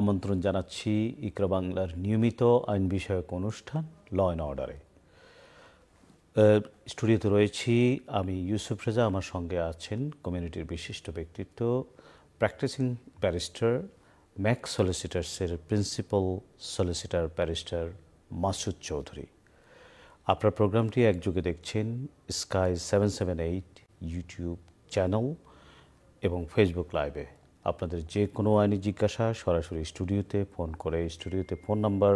আমন্ত্রণ জানাচ্ছি ইকরা বাংলার নিয়মিত আইন বিষয়ক অনুষ্ঠান ল অ্যান্ড অর্ডারে স্টুডিওতে রয়েছি আমি ইউসুফ রেজা আমার সঙ্গে আছেন কমিউনিটির বিশিষ্ট ব্যক্তিত্ব প্র্যাকটিসিং ব্যারিস্টার ম্যাক সলিসিটার্সের principal solicitor barrister Masud Chowdhury আপনার প্রোগ্রামটি একযোগে দেখছেন Sky seven seven eight YouTube channel এবং ফেসবুক লাইভে আপনাদের যে কোনো আইনি জিজ্ঞাসা সরাসরি স্টুডিওতে ফোন করে স্টুডিওতে phone number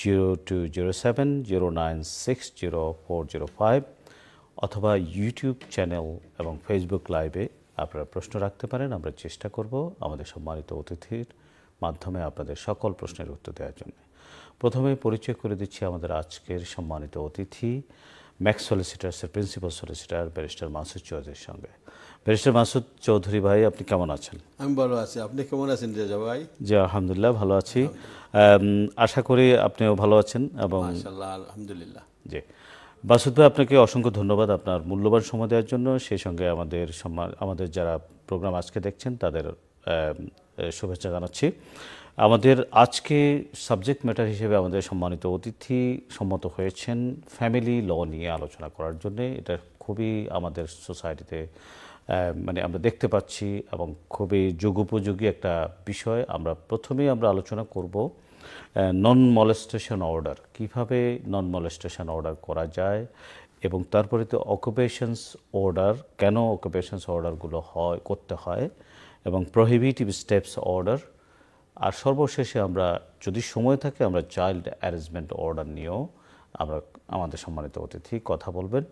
zero two zero seven zero nine six zero four zero five অথবা ইউটিউব চ্যানেল এবং ফেসবুক লাইভে আপনারা প্রশ্ন রাখতে পারেন আমরা চেষ্টা করব আমাদের সম্মানিত অতিথির মাধ্যমে আপনাদের সকল প্রশ্নের উত্তর দেওয়ার জন্য প্রথমে পরিচয় করে দিচ্ছি আমাদের আজকের সম্মানিত অতিথি ম্যাক্স সলিসিটার্সের প্রিন্সিপাল সলিসিটার ব্যারিস্টার মাসুদ চৌধুরীর সঙ্গে ব্যারিস্টার মাসুদ চৌধুরী ভাই আপনি কেমন আছেন আমি ভালো আছি আপনি কেমন আছেন রেজা ভাই জি আলহামদুলিল্লাহ ভালো আছি আশা করি আপনিও ভালো আছেন এবং আলহামদুলিল্লাহ জি বাসুদ ভাই আপনাকে অসংখ্য ধন্যবাদ আপনার মূল্যবান সময় দেওয়ার জন্য সেই সঙ্গে আমাদের আমাদের যারা প্রোগ্রাম আজকে দেখছেন তাদের শুভেচ্ছা জানাচ্ছি আমাদের আজকে সাবজেক্ট ম্যাটার হিসেবে আমাদের সম্মানিত অতিথি সম্মত হয়েছেন ফ্যামিলি ল নিয়ে আলোচনা করার জন্য এটা খুবই আমাদের সোসাইটিতে মানে আমরা দেখতে পাচ্ছি এবং খুবই যুগোপযোগী একটা বিষয় আমরা প্রথমেই আমরা আলোচনা করব নন মলেস্টেশন অর্ডার কিভাবে নন মলেস্টেশন অর্ডার করা যায় এবং তারপরে তো অকুপেশনস অর্ডার কেন অকুপেশনস অর্ডারগুলো হয় করতে হয় এবং প্রহিবিটিভ স্টেপস অর্ডার আর সর্বশেষে আমরা যদি সময় থাকে আমরা চাইল্ড অ্যারেঞ্জমেন্ট অর্ডার নিয়েও আমরা আমাদের সম্মানিত অতিথি কথা বলবেন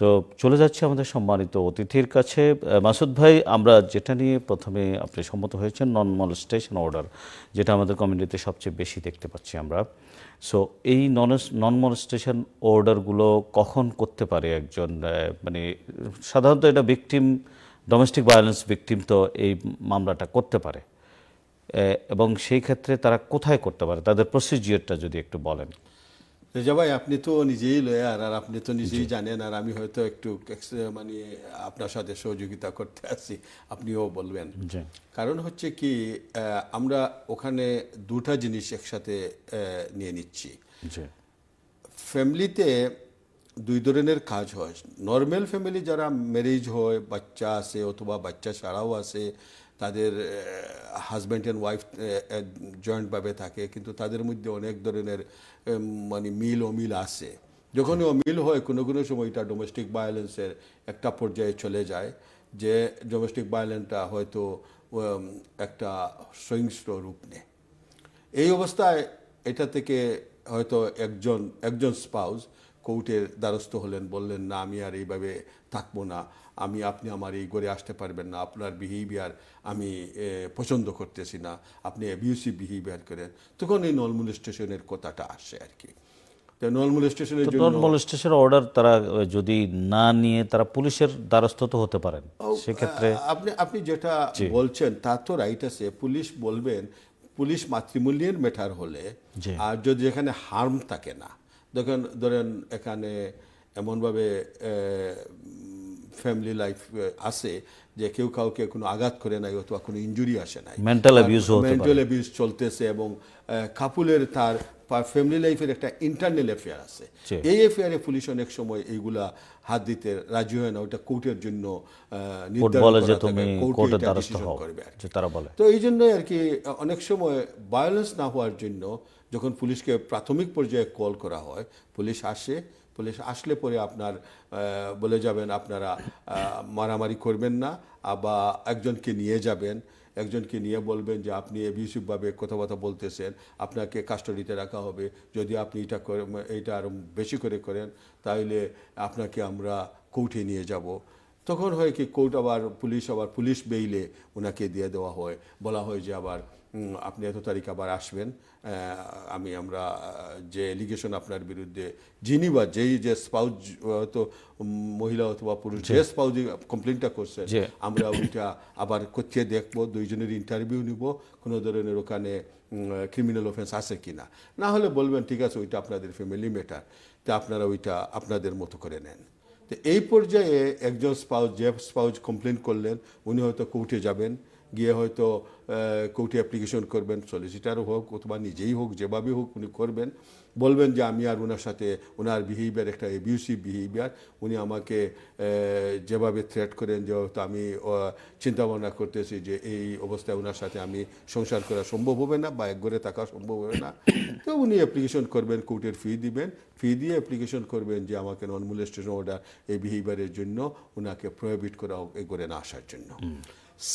তো চলে যাচ্ছি আমাদের সম্মানিত অতিথির কাছে মাসুদ ভাই আমরা যেটা নিয়ে প্রথমে আপনি সম্মত হয়েছেন নন মলস্টেশন অর্ডার যেটা আমাদের কমিউনিটিতে সবচেয়ে বেশি দেখতে পাচ্ছি আমরা সো এই নন নন মলস্টেশন অর্ডারগুলো কখন করতে পারে একজন মানে সাধারণত এটা ভিকটিম ডোমেস্টিক ভায়োলেন্স ভিকটিম তো এই মামলাটা করতে পারে এবং সেই ক্ষেত্রে তারা কোথায় করতে পারে তাদের প্রসিজিওরটা যদি একটু বলেন রেজা ভাই আপনি তো নিজেই লয়ার আর আপনি তো নিজেই জানেন আর আমি হয়তো একটু মানে আপনার সাথে সহযোগিতা করতে আসি আপনিও বলবেন কারণ হচ্ছে কি আমরা ওখানে দুটা জিনিস একসাথে নিয়ে নিচ্ছি ফ্যামিলিতে দুই ধরনের কাজ হয় নর্মাল ফ্যামিলি যারা ম্যারেজ হয় বাচ্চা আছে অথবা বাচ্চা ছাড়াও আছে তাদের হাজব্যান্ড অ্যান্ড ওয়াইফ জয়েন্টভাবে থাকে কিন্তু তাদের মধ্যে অনেক ধরনের মানে মিল অমিল আছে যখনই অমিল হয় কোনো কোনো সময় এটা ডোমেস্টিক ভায়োলেন্সের একটা পর্যায়ে চলে যায় যে ডোমেস্টিক ভায়োলেন্সটা হয়তো একটা সহিংস্র রূপ নেয় এই অবস্থায় এটা থেকে হয়তো একজন একজন স্পাউস কোর্টের দ্বারস্থ হলেন বললেন না আমি আর এইভাবে থাকবো না আমি আপনি আমার এই গড়ে আসতে পারবেন না আপনার বিহেভিয়ার আমি পছন্দ করতেছি না আপনি অ্যাবিউসিভ বিহেভিয়ার করেন তখন এই নর্মাল স্টেশনের কথাটা আসে আর কি অর্ডার পুলিশের দ্বারস্থ হতে পারেন সেক্ষেত্রে আপনি আপনি যেটা বলছেন তা তো রাইট আছে পুলিশ বলবেন পুলিশ মাতৃমূল্যের মেটার হলে আর যদি এখানে হার্ম থাকে না দেখেন ধরেন এখানে এমনভাবে ফ্যামিলি লাইফ আছে যে কেউ কাউকে কোনো আঘাত করে নাই অথবা কোনো ইঞ্জুরি আসে নাই মেন্টাল অ্যাবিউজ মেন্টাল অ্যাবিউজ চলতেছে এবং কাপুলের তার ফ্যামিলি লাইফের একটা ইন্টারনাল অ্যাফেয়ার আছে এই অ্যাফেয়ারে পুলিশ অনেক সময় এইগুলা হাত দিতে রাজি হয় না ওটা কোর্টের জন্য তো এই জন্য আর কি অনেক সময় ভায়োলেন্স না হওয়ার জন্য যখন পুলিশকে প্রাথমিক পর্যায়ে কল করা হয় পুলিশ আসে পুলিশ আসলে পরে আপনার বলে যাবেন আপনারা মারামারি করবেন না বা একজনকে নিয়ে যাবেন একজনকে নিয়ে বলবেন যে আপনি এভিউসিভভাবে কথাবার্তা বলতেছেন আপনাকে কাস্টডিতে রাখা হবে যদি আপনি এটা এটা আরও বেশি করে করেন তাহলে আপনাকে আমরা কোর্টে নিয়ে যাব তখন হয় কি কোর্ট আবার পুলিশ আবার পুলিশ বেইলে ওনাকে দিয়ে দেওয়া হয় বলা হয় যে আবার আপনি এত তারিখ আবার আসবেন আমি আমরা যে এলিগেশন আপনার বিরুদ্ধে যিনি বা যেই যে স্পাউজ হয়তো মহিলা অথবা পুরুষ যে স্পাউজ কমপ্লেনটা করছে আমরা ওইটা আবার করছে দেখবো দুইজনের ইন্টারভিউ নিব কোনো ধরনের ওখানে ক্রিমিনাল অফেন্স আছে কি না না হলে বলবেন ঠিক আছে ওইটা আপনাদের ফ্যামিলি ম্যাটার তা আপনারা ওইটা আপনাদের মতো করে নেন তো এই পর্যায়ে একজন স্পাউজ যে স্পাউজ কমপ্লেন করলেন উনি হয়তো কোর্টে যাবেন গিয়ে হয়তো কোর্টে অ্যাপ্লিকেশন করবেন সলিসিটার হোক অথবা নিজেই হোক যেভাবে হোক উনি করবেন বলবেন যে আমি আর ওনার সাথে ওনার বিহেভিয়ার একটা এবিউসিভ বিহেভিয়ার উনি আমাকে যেভাবে থ্রেট করেন যে আমি চিন্তা ভাবনা করতেছি যে এই অবস্থায় ওনার সাথে আমি সংসার করা সম্ভব হবে না বা একঘরে থাকা সম্ভব হবে না তো উনি অ্যাপ্লিকেশন করবেন কোর্টের ফি দিবেন ফি দিয়ে অ্যাপ্লিকেশন করবেন যে আমাকে নন মুলেস্টেশন অর্ডার এই বিহেভিয়ারের জন্য ওনাকে প্রয়োবিট করা হোক এ করে না আসার জন্য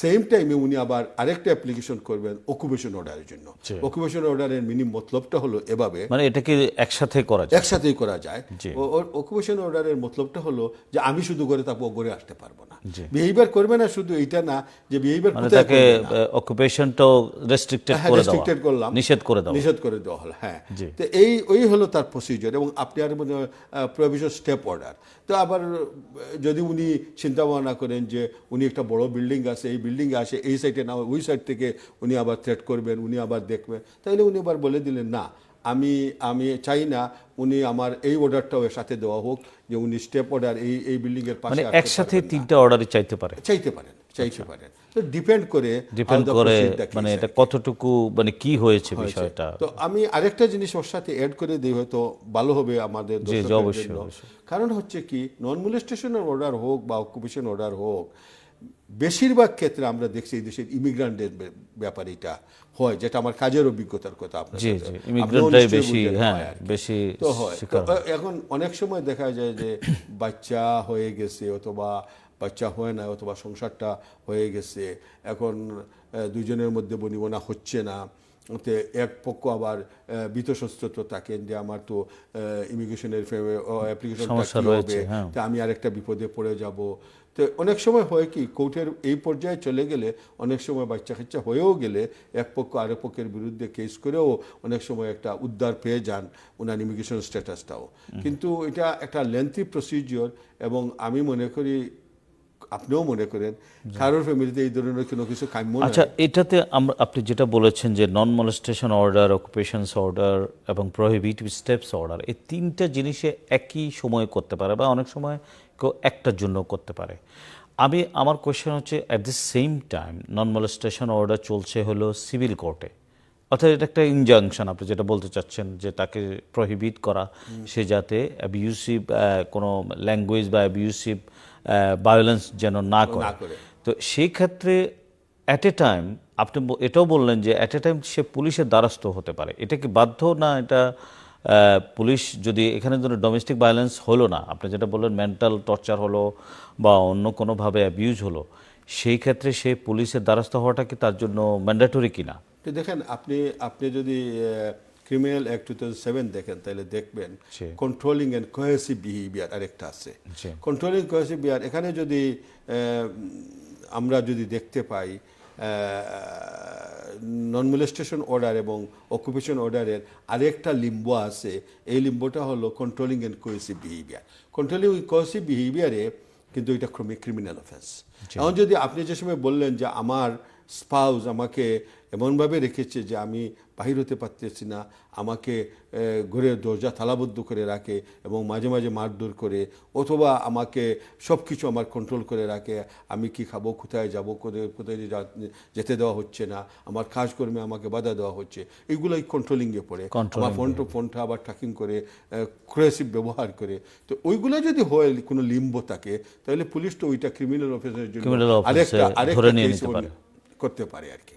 সেম টাইমে উনি আবার আরেকটা অ্যাপ্লিকেশন করবেন অকুপেশন অর্ডারের জন্য অকুপেশন অর্ডারের মিনিম মতলবটা হলো এভাবে মানে এটাকে একসাথে করা যায় একসাথেই করা যায় অকুপেশন অর্ডারের মতলবটা হলো যে আমি শুধু করে তারপর গড়ে আসতে পারবো না বিহেভিয়ার করবে না শুধু এটা না যে বিহেভিয়ার মানে করতে তাকে অকুপেশনটাও রেস্ট্রিক্টেড হ্যাঁ, করে রেস্ট্রিক্টেড করলাম নিষেধ করে দাও নিষেধ করে দেওয়া হলো হ্যাঁ তো এই ওই হলো তার প্রসিজার এবং আপনি আর প্রভিশন স্টেপ অর্ডার তো আবার যদি উনি চিন্তা ভাবনা করেন যে উনি একটা বড় বিল্ডিং আছে সেই বিল্ডিংয়ে আসে এই সাইডে না ওই সাইড থেকে উনি আবার থ্রেট করবেন উনি আবার দেখবেন তাইলে উনি আবার বলে দিলেন না আমি আমি চাই না উনি আমার এই অর্ডারটাও এর সাথে দেওয়া হোক যে উনি স্টেপ অর্ডার এই এই বিল্ডিংয়ের পাশে মানে একসাথে তিনটা অর্ডারই চাইতে পারে চাইতে পারেন চাইতে আচ্ছা। পারেন তো ডিপেন্ড করে ডিপেন্ড করে মানে এটা কতটুকু মানে কি হয়েছে বিষয়টা তো আমি আরেকটা জিনিস ওর সাথে অ্যাড করে দিই হয়তো ভালো হবে আমাদের কারণ হচ্ছে কি নন মোলেস্টেশনের অর্ডার হোক বা অকুপেশন অর্ডার হোক বেশিরভাগ ক্ষেত্রে আমরা দেখছি এই দেশের ইমিগ্রান্টের ব্যাপার এটা হয় যেটা আমার কাজের অভিজ্ঞতার কথা হ্যাঁ, এখন অনেক সময় দেখা যায় যে বাচ্চা হয়ে গেছে অথবা বাচ্চা হয় না অথবা সংসারটা হয়ে গেছে এখন দুজনের মধ্যে বনিবনা হচ্ছে না এক পক্ষ আবার বিতসস্তত থাকেন যে আমার তো ইমিগ্রেশনের অ্যাপ্লিকেশন হবে হ্যাঁ। তা আমি আরেকটা বিপদে পড়ে যাব তো অনেক সময় হয় কি কোর্টের এই পর্যায়ে চলে গেলে অনেক সময় বাচ্চা কাচ্চা হয়েও গেলে এক পক্ষ আরেক পক্ষের বিরুদ্ধে কেস করেও অনেক সময় একটা উদ্ধার পেয়ে যান ওনার ইমিগ্রেশন স্ট্যাটাসটাও কিন্তু এটা একটা লেন্থি প্রসিজিওর এবং আমি মনে করি আপনিও মনে করেন কারোর ফ্যামিলিতে এই ধরনের কোনো কিছু কাম্য আচ্ছা এটাতে আমরা আপনি যেটা বলেছেন যে non molestation order occupations order এবং প্রহিবিটিভ স্টেপস অর্ডার এই তিনটা জিনিসে একই সময়ে করতে পারে বা অনেক সময় একটার জন্য করতে পারে আমি আমার কোয়েশ্চেন হচ্ছে at the same time non molestation order চলছে হলো সিভিল কোর্টে অর্থাৎ এটা একটা ইনজাংশন আপনি যেটা বলতে চাচ্ছেন যে তাকে প্রহিবিট করা সে যাতে অ্যাবিউসিভ কোনো ল্যাঙ্গুয়েজ বা অ্যাবিউসিভ ভায়োলেন্স যেন না করে তো সেই ক্ষেত্রে অ্যাট এ টাইম আপনি এটাও বললেন যে অ্যাট এ টাইম সে পুলিশের দ্বারস্থ হতে পারে এটা কি বাধ্য না এটা পুলিশ যদি এখানে ধরুন ডোমেস্টিক ভায়োলেন্স হলো না আপনি যেটা বললেন মেন্টাল টর্চার হলো বা অন্য কোনোভাবে অ্যাবিউজ হলো সেই ক্ষেত্রে সেই পুলিশের দ্বারস্থ হওয়াটা কি তার জন্য ম্যান্ডেটরি কিনা দেখেন আপনি আপনি যদি criminal act two thousand seven দেখেন তাহলে দেখবেন কন্ট্রোলিং অ্যান্ড কোহেসিভ বিহেভিয়ার আরেকটা আছে কন্ট্রোলিং কোহেসিভ বিহেভিয়ার এখানে যদি আমরা যদি দেখতে পাই নন মোলেস্টেশন অর্ডার এবং অকুপেশন অর্ডারের আরেকটা লিম্ব আছে এই লিম্বটা হলো controlling and coercive behaviour controlling coercive বিহেভিয়ারে কিন্তু এটা ক্রমিক ক্রিমিনাল অফেন্স এখন যদি আপনি যে সময় বললেন যে আমার স্পাউস আমাকে এমনভাবে রেখেছে যে আমি বাহির হতে পারতেছি না আমাকে ঘরে দরজা থালাবদ্ধ করে রাখে এবং মাঝে মাঝে মারধর করে অথবা আমাকে সব কিছু আমার কন্ট্রোল করে রাখে আমি কি খাবো কোথায় যাবো কোথায় কোথায় যেতে দেওয়া হচ্ছে না আমার কাজকর্মে আমাকে বাধা দেওয়া হচ্ছে এগুলোই কন্ট্রোলিংয়ে পড়ে আমার ফোনটা ফোনটা আবার ট্র্যাকিং করে ক্রেসিভ ব্যবহার করে তো ওইগুলো যদি হয় কোনো লিম্ব থাকে তাহলে পুলিশ তো ওইটা ক্রিমিনাল অফিসের জন্য আরেকটা আরেকটা করতে পারে আর কি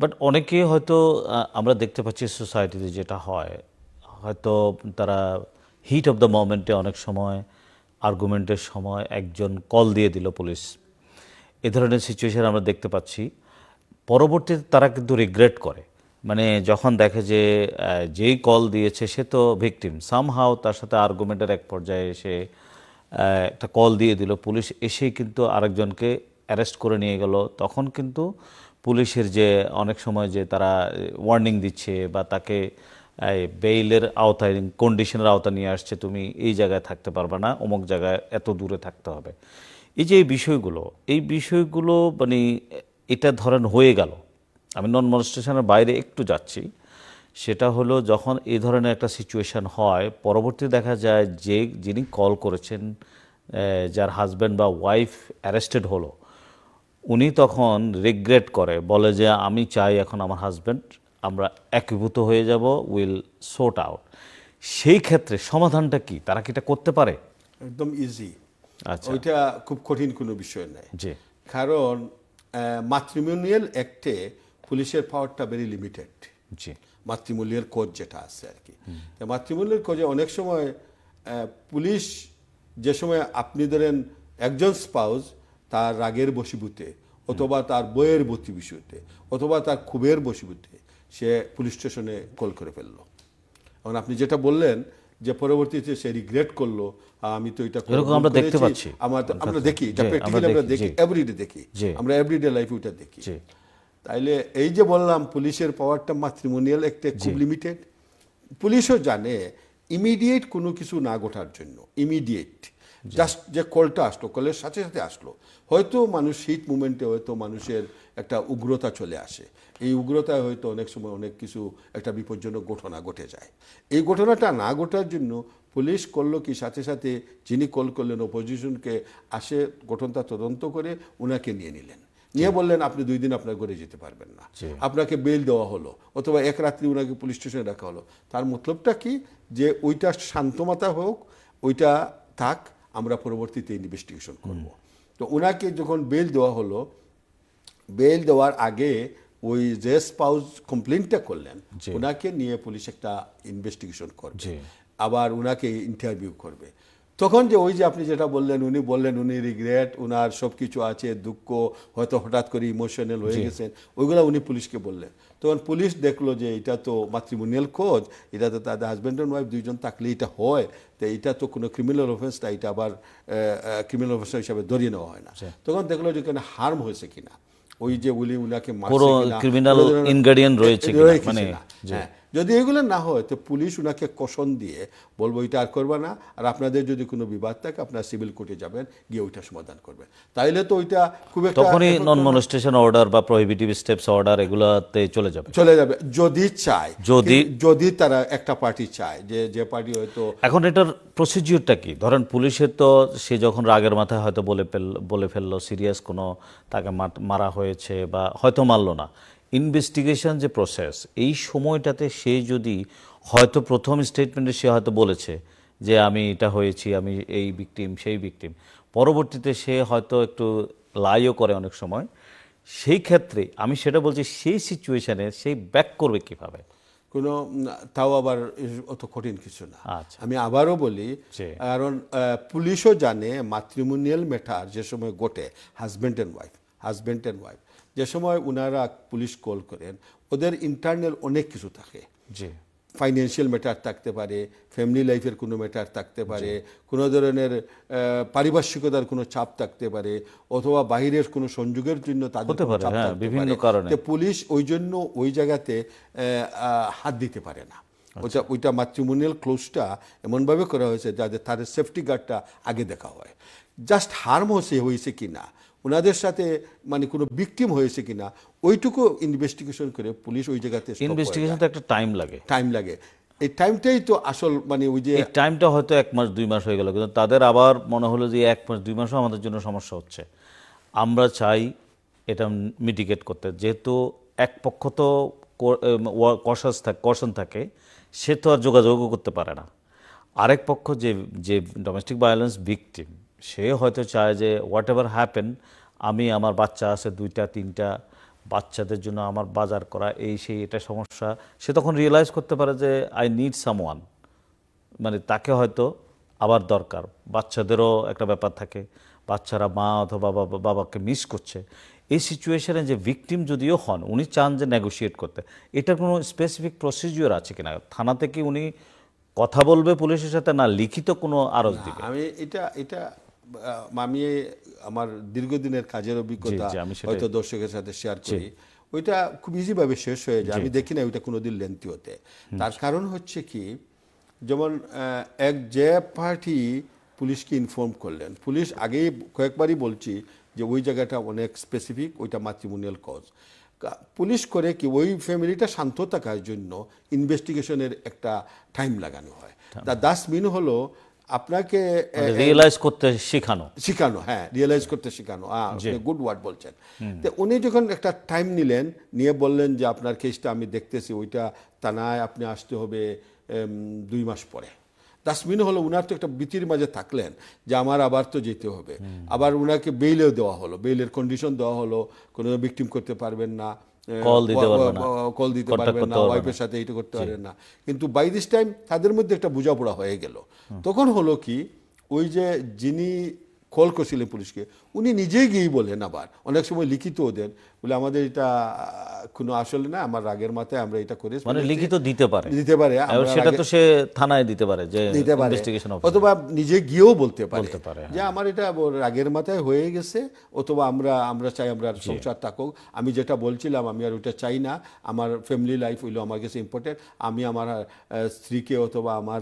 বাট অনেকে হয়তো আমরা দেখতে পাচ্ছি সোসাইটিতে যেটা হয় হয়তো তারা হিট অফ দ্য মোমেন্টে অনেক সময় আর্গুমেন্টের সময় একজন কল দিয়ে দিল পুলিশ এ ধরনের সিচুয়েশান আমরা দেখতে পাচ্ছি পরবর্তীতে তারা কিন্তু রিগ্রেট করে মানে যখন দেখে যে যেই কল দিয়েছে সে তো ভিকটিম সামহাও তার সাথে আর্গুমেন্টের এক পর্যায়ে এসে একটা কল দিয়ে দিল পুলিশ এসেই কিন্তু আরেকজনকে অ্যারেস্ট করে নিয়ে গেল তখন কিন্তু পুলিশের যে অনেক সময় যে তারা ওয়ার্নিং দিচ্ছে বা তাকে বেইলের আওতায় কন্ডিশনের আওতা নিয়ে আসছে তুমি এই জায়গায় থাকতে পারবে না অমুক জায়গায় এত দূরে থাকতে হবে এই যে এই বিষয়গুলো এই বিষয়গুলো মানে এটা ধরেন হয়ে গেল আমি নন মনস্টেশনের বাইরে একটু যাচ্ছি সেটা হলো যখন এই ধরনের একটা সিচুয়েশান হয় পরবর্তী দেখা যায় যে যিনি কল করেছেন যার হাজব্যান্ড বা ওয়াইফ অ্যারেস্টেড হলো উনি তখন রিগ্রেট করে বলে যে আমি চাই এখন আমার হাজব্যান্ড আমরা একীভূত হয়ে যাব উইল সোট আউট সেই ক্ষেত্রে সমাধানটা কি তারা কি এটা করতে পারে একদম ইজি আচ্ছা ওইটা খুব কঠিন কোনো বিষয় নাই জি কারণ ম্যাট্রিমোনিয়াল অ্যাক্টে পুলিশের পাওয়ারটা ভেরি লিমিটেড জি মাতৃমূল্যের কোচ যেটা আছে আর কি মাতৃমূল্যের কোচে অনেক সময় পুলিশ যে সময় আপনি ধরেন একজন স্পাউস তার রাগের বশীভূতে অথবা তার বইয়ের বশীভূতে অথবা তার ক্ষোভের বশীভূতে সে পুলিশ স্টেশনে কল করে ফেললো এখন আপনি যেটা বললেন যে পরবর্তীতে সে রিগ্রেট করলো আমি তো এটা আমরা দেখতে পাচ্ছি আমার আমরা দেখি আমরা দেখি এভরিডে দেখি আমরা এভরিডে লাইফে ওইটা দেখি তাইলে এই যে বললাম পুলিশের পাওয়ারটা ম্যাট্রিমোনিয়াল একটা খুব লিমিটেড পুলিশও জানে ইমিডিয়েট কোনো কিছু না ঘটার জন্য ইমিডিয়েট জাস্ট যে কলটা আসলো কলের সাথে সাথে আসলো হয়তো মানুষ হিট মুভমেন্টে হয়তো মানুষের একটা উগ্রতা চলে আসে এই উগ্রতায় হয়তো অনেক সময় অনেক কিছু একটা বিপজ্জনক ঘটনা ঘটে যায় এই ঘটনাটা না ঘটার জন্য পুলিশ করলো কি সাথে সাথে যিনি কল করলেন অপোজিশনকে আসে গঠনটা তদন্ত করে ওনাকে নিয়ে নিলেন নিয়ে বললেন আপনি দুই দিন আপনার ঘরে যেতে পারবেন না আপনাকে বেল দেওয়া হলো অথবা এক রাত্রি ওনাকে পুলিশ স্টেশনে রাখা হলো তার মতলবটা কি যে ওইটা শান্তমাতা হোক ওইটা থাক আমরা পরবর্তীতে ইনভেস্টিগেশন করব তো ওনাকে যখন বেল দেওয়া হলো বেল দেওয়ার আগে ওই যে স্পাউস কমপ্লেনটা করলেন ওনাকে নিয়ে পুলিশ একটা ইনভেস্টিগেশন করবে আবার ওনাকে ইন্টারভিউ করবে তখন যে ওই যে আপনি যেটা বললেন উনি বললেন উনি রিগ্রেট উনার সব কিছু আছে দুঃখ হয়তো হঠাৎ করে ইমোশনাল হয়ে গেছেন ওইগুলো উনি পুলিশকে বললেন তখন পুলিশ দেখলো যে এটা তো মাতৃমুনিয়াল খোঁজ এটা তো তাদের হাজব্যান্ড অ্যান্ড ওয়াইফ দুইজন থাকলে এটা হয় তো এটা তো কোনো ক্রিমিনাল অফেন্সটা এটা আবার ক্রিমিনাল অফেন্স হিসাবে ধরিয়ে নেওয়া হয় না তখন দেখলো যে এখানে হার্ম হয়েছে কিনা ওই যে উনি উনাকে ক্রিমিনাল ইনগ্রেডিয়েন্ট রয়েছে মানে হ্যাঁ যদি এগুলো না হয় তো পুলিশ ওনাকে কোষণ দিয়ে বলবো এটা আর করবে না আর আপনাদের যদি কোনো বিবাদ থাকে আপনার সিভিল কোর্টে যাবেন গিয়ে ওইটা সমাধান করবেন তাইলে তো ওইটা খুব একটা তখনই নন মনস্টেশন অর্ডার বা প্রহিবিটিভ স্টেপস অর্ডার এগুলোতে চলে যাবে চলে যাবে যদি চায় যদি যদি তারা একটা পার্টি চায় যে যে পার্টি হয়তো এখন এটার প্রসিডিউরটা কি ধরেন পুলিশের তো সে যখন রাগের মাথায় হয়তো বলে ফেল বলে ফেললো সিরিয়াস কোনো তাকে মারা হয়েছে বা হয়তো মারলো না ইনভেস্টিগেশন যে প্রসেস এই সময়টাতে সে যদি হয়তো প্রথম স্টেটমেন্টে সে হয়তো বলেছে যে আমি এটা হয়েছি আমি এই বিক্টিম সেই বিক্টিম পরবর্তীতে সে হয়তো একটু লাইও করে অনেক সময় সেই ক্ষেত্রে আমি সেটা বলছি সেই সিচুয়েশানে সেই ব্যাক করবে কীভাবে কোনো তাও আবার অত কঠিন কিছু না আচ্ছা। আমি আবারও বলি কারণ পুলিশও জানে মাতৃমুনিয়াল ম্যাটার যে সময় গোটে husband and wife husband and wife যে সময় ওনারা পুলিশ কল করেন ওদের ইন্টারনাল অনেক কিছু থাকে জি ফাইন্যান্সিয়াল ম্যাটার থাকতে পারে ফ্যামিলি লাইফের কোনো ম্যাটার থাকতে পারে কোনো ধরনের পারিপার্শ্বিকতার কোনো চাপ থাকতে পারে অথবা বাহিরের কোনো সংযোগের জন্য তাদের হ্যাঁ, বিভিন্ন কারণে পুলিশ ওই জন্য ওই জায়গাতে হাত দিতে পারে না ওটা আচ্ছা। ওইটা ম্যাট্রিমোনিয়াল ক্লোজটা এমনভাবে করা হয়েছে যাতে তাদের সেফটি গার্ডটা আগে দেখা হয় জাস্ট হার্ম হয়েছে হয়েছে কি না ওনাদের সাথে মানে কোনো বিক্টিম হয়েছে কিনা ওইটুকু ইনভেস্টিগেশন করে পুলিশ ওই জায়গাতে ইনভেস্টিগেশন তো একটা টাইম লাগে টাইম লাগে এই টাইমটাই তো আসল মানে ওই যে টাইমটা হয়তো এক মাস দুই মাস হয়ে গেল কিন্তু তাদের আবার মনে হলো যে এক মাস দুই মাসও আমাদের জন্য সমস্যা হচ্ছে আমরা চাই এটা মিটিগেট করতে যেহেতু এক পক্ষ তো কষাস থাকে কশন থাকে সে তো আর যোগাযোগও করতে পারে না আরেক পক্ষ যে যে ডোমেস্টিক ভায়োলেন্স ভিকটিম সে হয়তো চায় যে হোয়াট এভার হ্যাপেন আমি আমার বাচ্চা আছে দুইটা তিনটা বাচ্চাদের জন্য আমার বাজার করা এই সেই এটা সমস্যা সে তখন রিয়েলাইজ করতে পারে যে আই নিড সাম ওয়ান মানে তাকে হয়তো আবার দরকার বাচ্চাদেরও একটা ব্যাপার থাকে বাচ্চারা মা অথবা বাবা বাবাকে মিস করছে এই সিচুয়েশানে যে ভিকটিম যদিও হন উনি চান যে নেগোসিয়েট করতে এটার কোনো স্পেসিফিক প্রসিজিওর আছে কিনা থানা থেকে উনি কথা বলবে পুলিশের সাথে না লিখিত কোনো আরজ দিবে আমি এটা এটা আমি আমার দীর্ঘদিনের কাজের অভিজ্ঞতা হয়তো দর্শকের সাথে শেয়ার করি ওইটা খুব ইজিভাবে শেষ হয়ে যায় আমি দেখি না ওইটা কোনোদিন লেন্থি হতে তার কারণ হচ্ছে কি যেমন এক যে পার্টি পুলিশকে ইনফর্ম করলেন পুলিশ আগেই কয়েকবারই বলছি যে ওই জায়গাটা অনেক স্পেসিফিক ওইটা মাতৃমোনিয়াল কজ পুলিশ করে কি ওই ফ্যামিলিটা শান্ত থাকার জন্য ইনভেস্টিগেশনের একটা টাইম লাগানো হয় দ্য দাস মিন হলো আপনাকে রিয়েলাইজ মানে করতে শেখানো শেখানো হ্যাঁ রিয়েলাইজ করতে শেখানো আপনি গুড ওয়ার্ড বলছেন তো উনি যখন একটা টাইম নিলেন নিয়ে বললেন যে আপনার কেসটা আমি দেখতেছি ওইটা তানায় আপনি আসতে হবে দুই মাস পরে ডাস্টবিন হলো উনার তো একটা বিতির মাঝে থাকলেন যে আমার আবার তো যেতে হবে আবার উনাকে বেইলেও দেওয়া হলো বেইলের কন্ডিশন দেওয়া হলো কোনো বিক্টিম করতে পারবেন না কল দিতে পারবে না কল দিতে পারবে না ওয়াইফের সাথে এটা করতে পারবে না কিন্তু বাই দিস টাইম তাদের মধ্যে একটা বোঝাপড়া হয়ে গেল তখন হলো কি ওই যে যিনি কল করছিলেন পুলিশকে উনি নিজেই গিয়েই বলেন আবার অনেক সময় লিখিতও দেন বলে আমাদের এটা কোনো আসলে না আমার রাগের মাথায় আমরা এটা করে মানে লিখিত দিতে পারে দিতে পারে সেটা তো সে থানায় দিতে পারে যে ইনভেস্টিগেশন পারে অথবা নিজে গিয়েও বলতে পারে যে হ্যাঁ। আমার এটা রাগের মাথায় হয়ে গেছে অথবা আমরা আমরা চাই আমরা সংসার থাকুক আমি যেটা বলছিলাম আমি আর ওটা চাই না আমার ফ্যামিলি লাইফ হইলো আমার কাছে ইম্পর্টেন্ট আমি আমার স্ত্রীকে অথবা আমার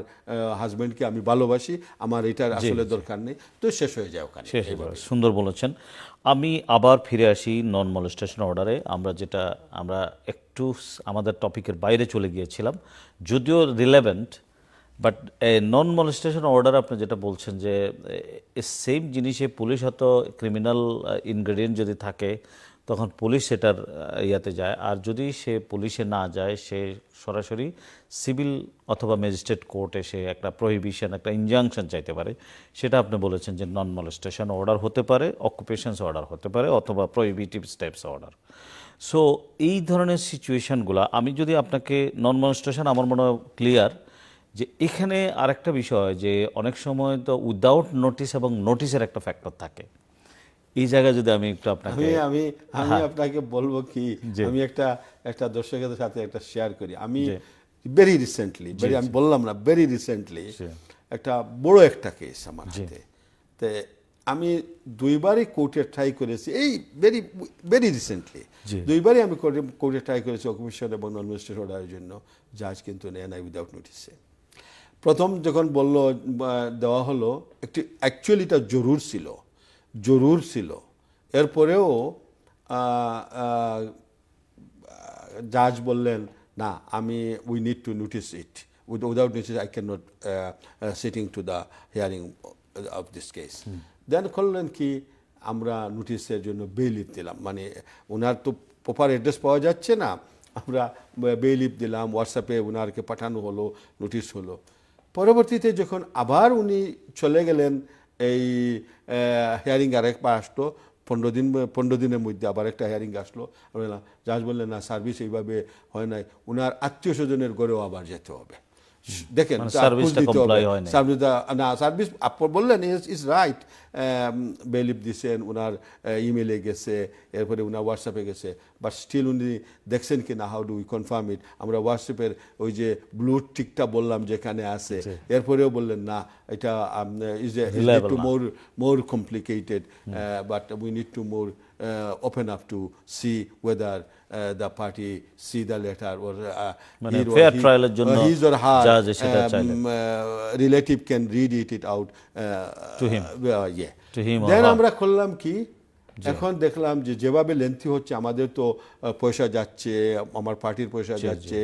হাজব্যান্ডকে আমি ভালোবাসি আমার এটার আসলে দরকার নেই তো শেষ হয়ে যায় ওখানে সুন্দর বলেছেন আমি আবার ফিরে আসি নন মলেস্টেশন অর্ডারে আমরা যেটা আমরা একটু আমাদের টপিকের বাইরে চলে গিয়েছিলাম যদিও relevant but non molestation order আপনি যেটা বলছেন যে সেম জিনিসে পুলিশ হয়তো ক্রিমিনাল ইনগ্রেডিয়েন্ট যদি থাকে তখন পুলিশ সেটার ইয়াতে যায় আর যদি সে পুলিশে না যায় সে সরাসরি সিভিল অথবা ম্যাজিস্ট্রেট কোর্টে সে একটা প্রহিবিশন একটা ইনজাংশন চাইতে পারে সেটা আপনি বলেছেন যে নন মলেস্টেশন অর্ডার হতে পারে অকুপেশনস অর্ডার হতে পারে অথবা প্রহিবিটিভ স্টেপস অর্ডার সো এই ধরনের সিচুয়েশানগুলো আমি যদি আপনাকে নন মলেস্টেশন আমার মনে হয় ক্লিয়ার যে এখানে আরেকটা বিষয় যে অনেক সময় তো উইদাউট নোটিস এবং নোটিসের একটা ফ্যাক্টর থাকে এই জায়গায় যদি আমি একটু আপনাকে আমি আমি হ্যাঁ। আপনাকে বলবো কি আমি একটা একটা দর্শকের সাথে একটা শেয়ার করি আমি ভেরি রিসেন্টলি ভেরি আমি বললাম না ভেরি রিসেন্টলি একটা বড় একটা কেস আমার হাতে তে আমি দুইবারই কোর্টে ট্রাই করেছি এই ভেরি ভেরি রিসেন্টলি দুইবারই আমি কোর্টে ট্রাই করেছি অকুপেশন এবং নন অর্ডারের জন্য জাজ কিন্তু নেয় নাই উইদাউট নোটিসে প্রথম যখন বলল দেওয়া হলো একটি অ্যাকচুয়ালিটা জরুর ছিল জরুর ছিল এরপরেও জাজ বললেন না আমি we need to notice it without notice I can not sitting to the hearing of this case then করলেন কি আমরা নোটিসের জন্য বেলিপ দিলাম মানে ওনার তো প্রপার অ্যাড্রেস পাওয়া যাচ্ছে না আমরা বেলিপ দিলাম হোয়াটসঅ্যাপে ওনারকে পাঠানো হলো নোটিশ হলো পরবর্তীতে যখন আবার উনি চলে গেলেন এই হেয়ারিং আর পা আসতো পনেরো দিন পনেরো দিনের মধ্যে আবার একটা হেয়ারিং আসলো বললাম জাজ বললেন না সার্ভিস এইভাবে হয় নাই ওনার আত্মীয় স্বজনের গড়েও আবার যেতে হবে দেখেন মানে না সার্ভিস বললেন ইস ইস রাইট বেলিপ দিছেন ওনার ইমেলে গেছে এরপরে ওনার হোয়াটসঅ্যাপে গেছে বাট স্টিল উনি দেখছেন কি না how do we confirm it আমরা হোয়াটসঅ্যাপের ওই যে ব্লু টিকটা বললাম যেখানে আছে এরপরেও বললেন না এটা is too more more complicated but we need to more open up to see whether the party see the letter or fair ট্রায়ালের জন্য his or her relative can read it it out to him ইয়ে to হিম দেন আমরা করলাম কি এখন দেখলাম যে যেভাবে লেন্থি হচ্ছে আমাদের তো uh, পয়সা যাচ্ছে আমার পার্টির পয়সা যাচ্ছে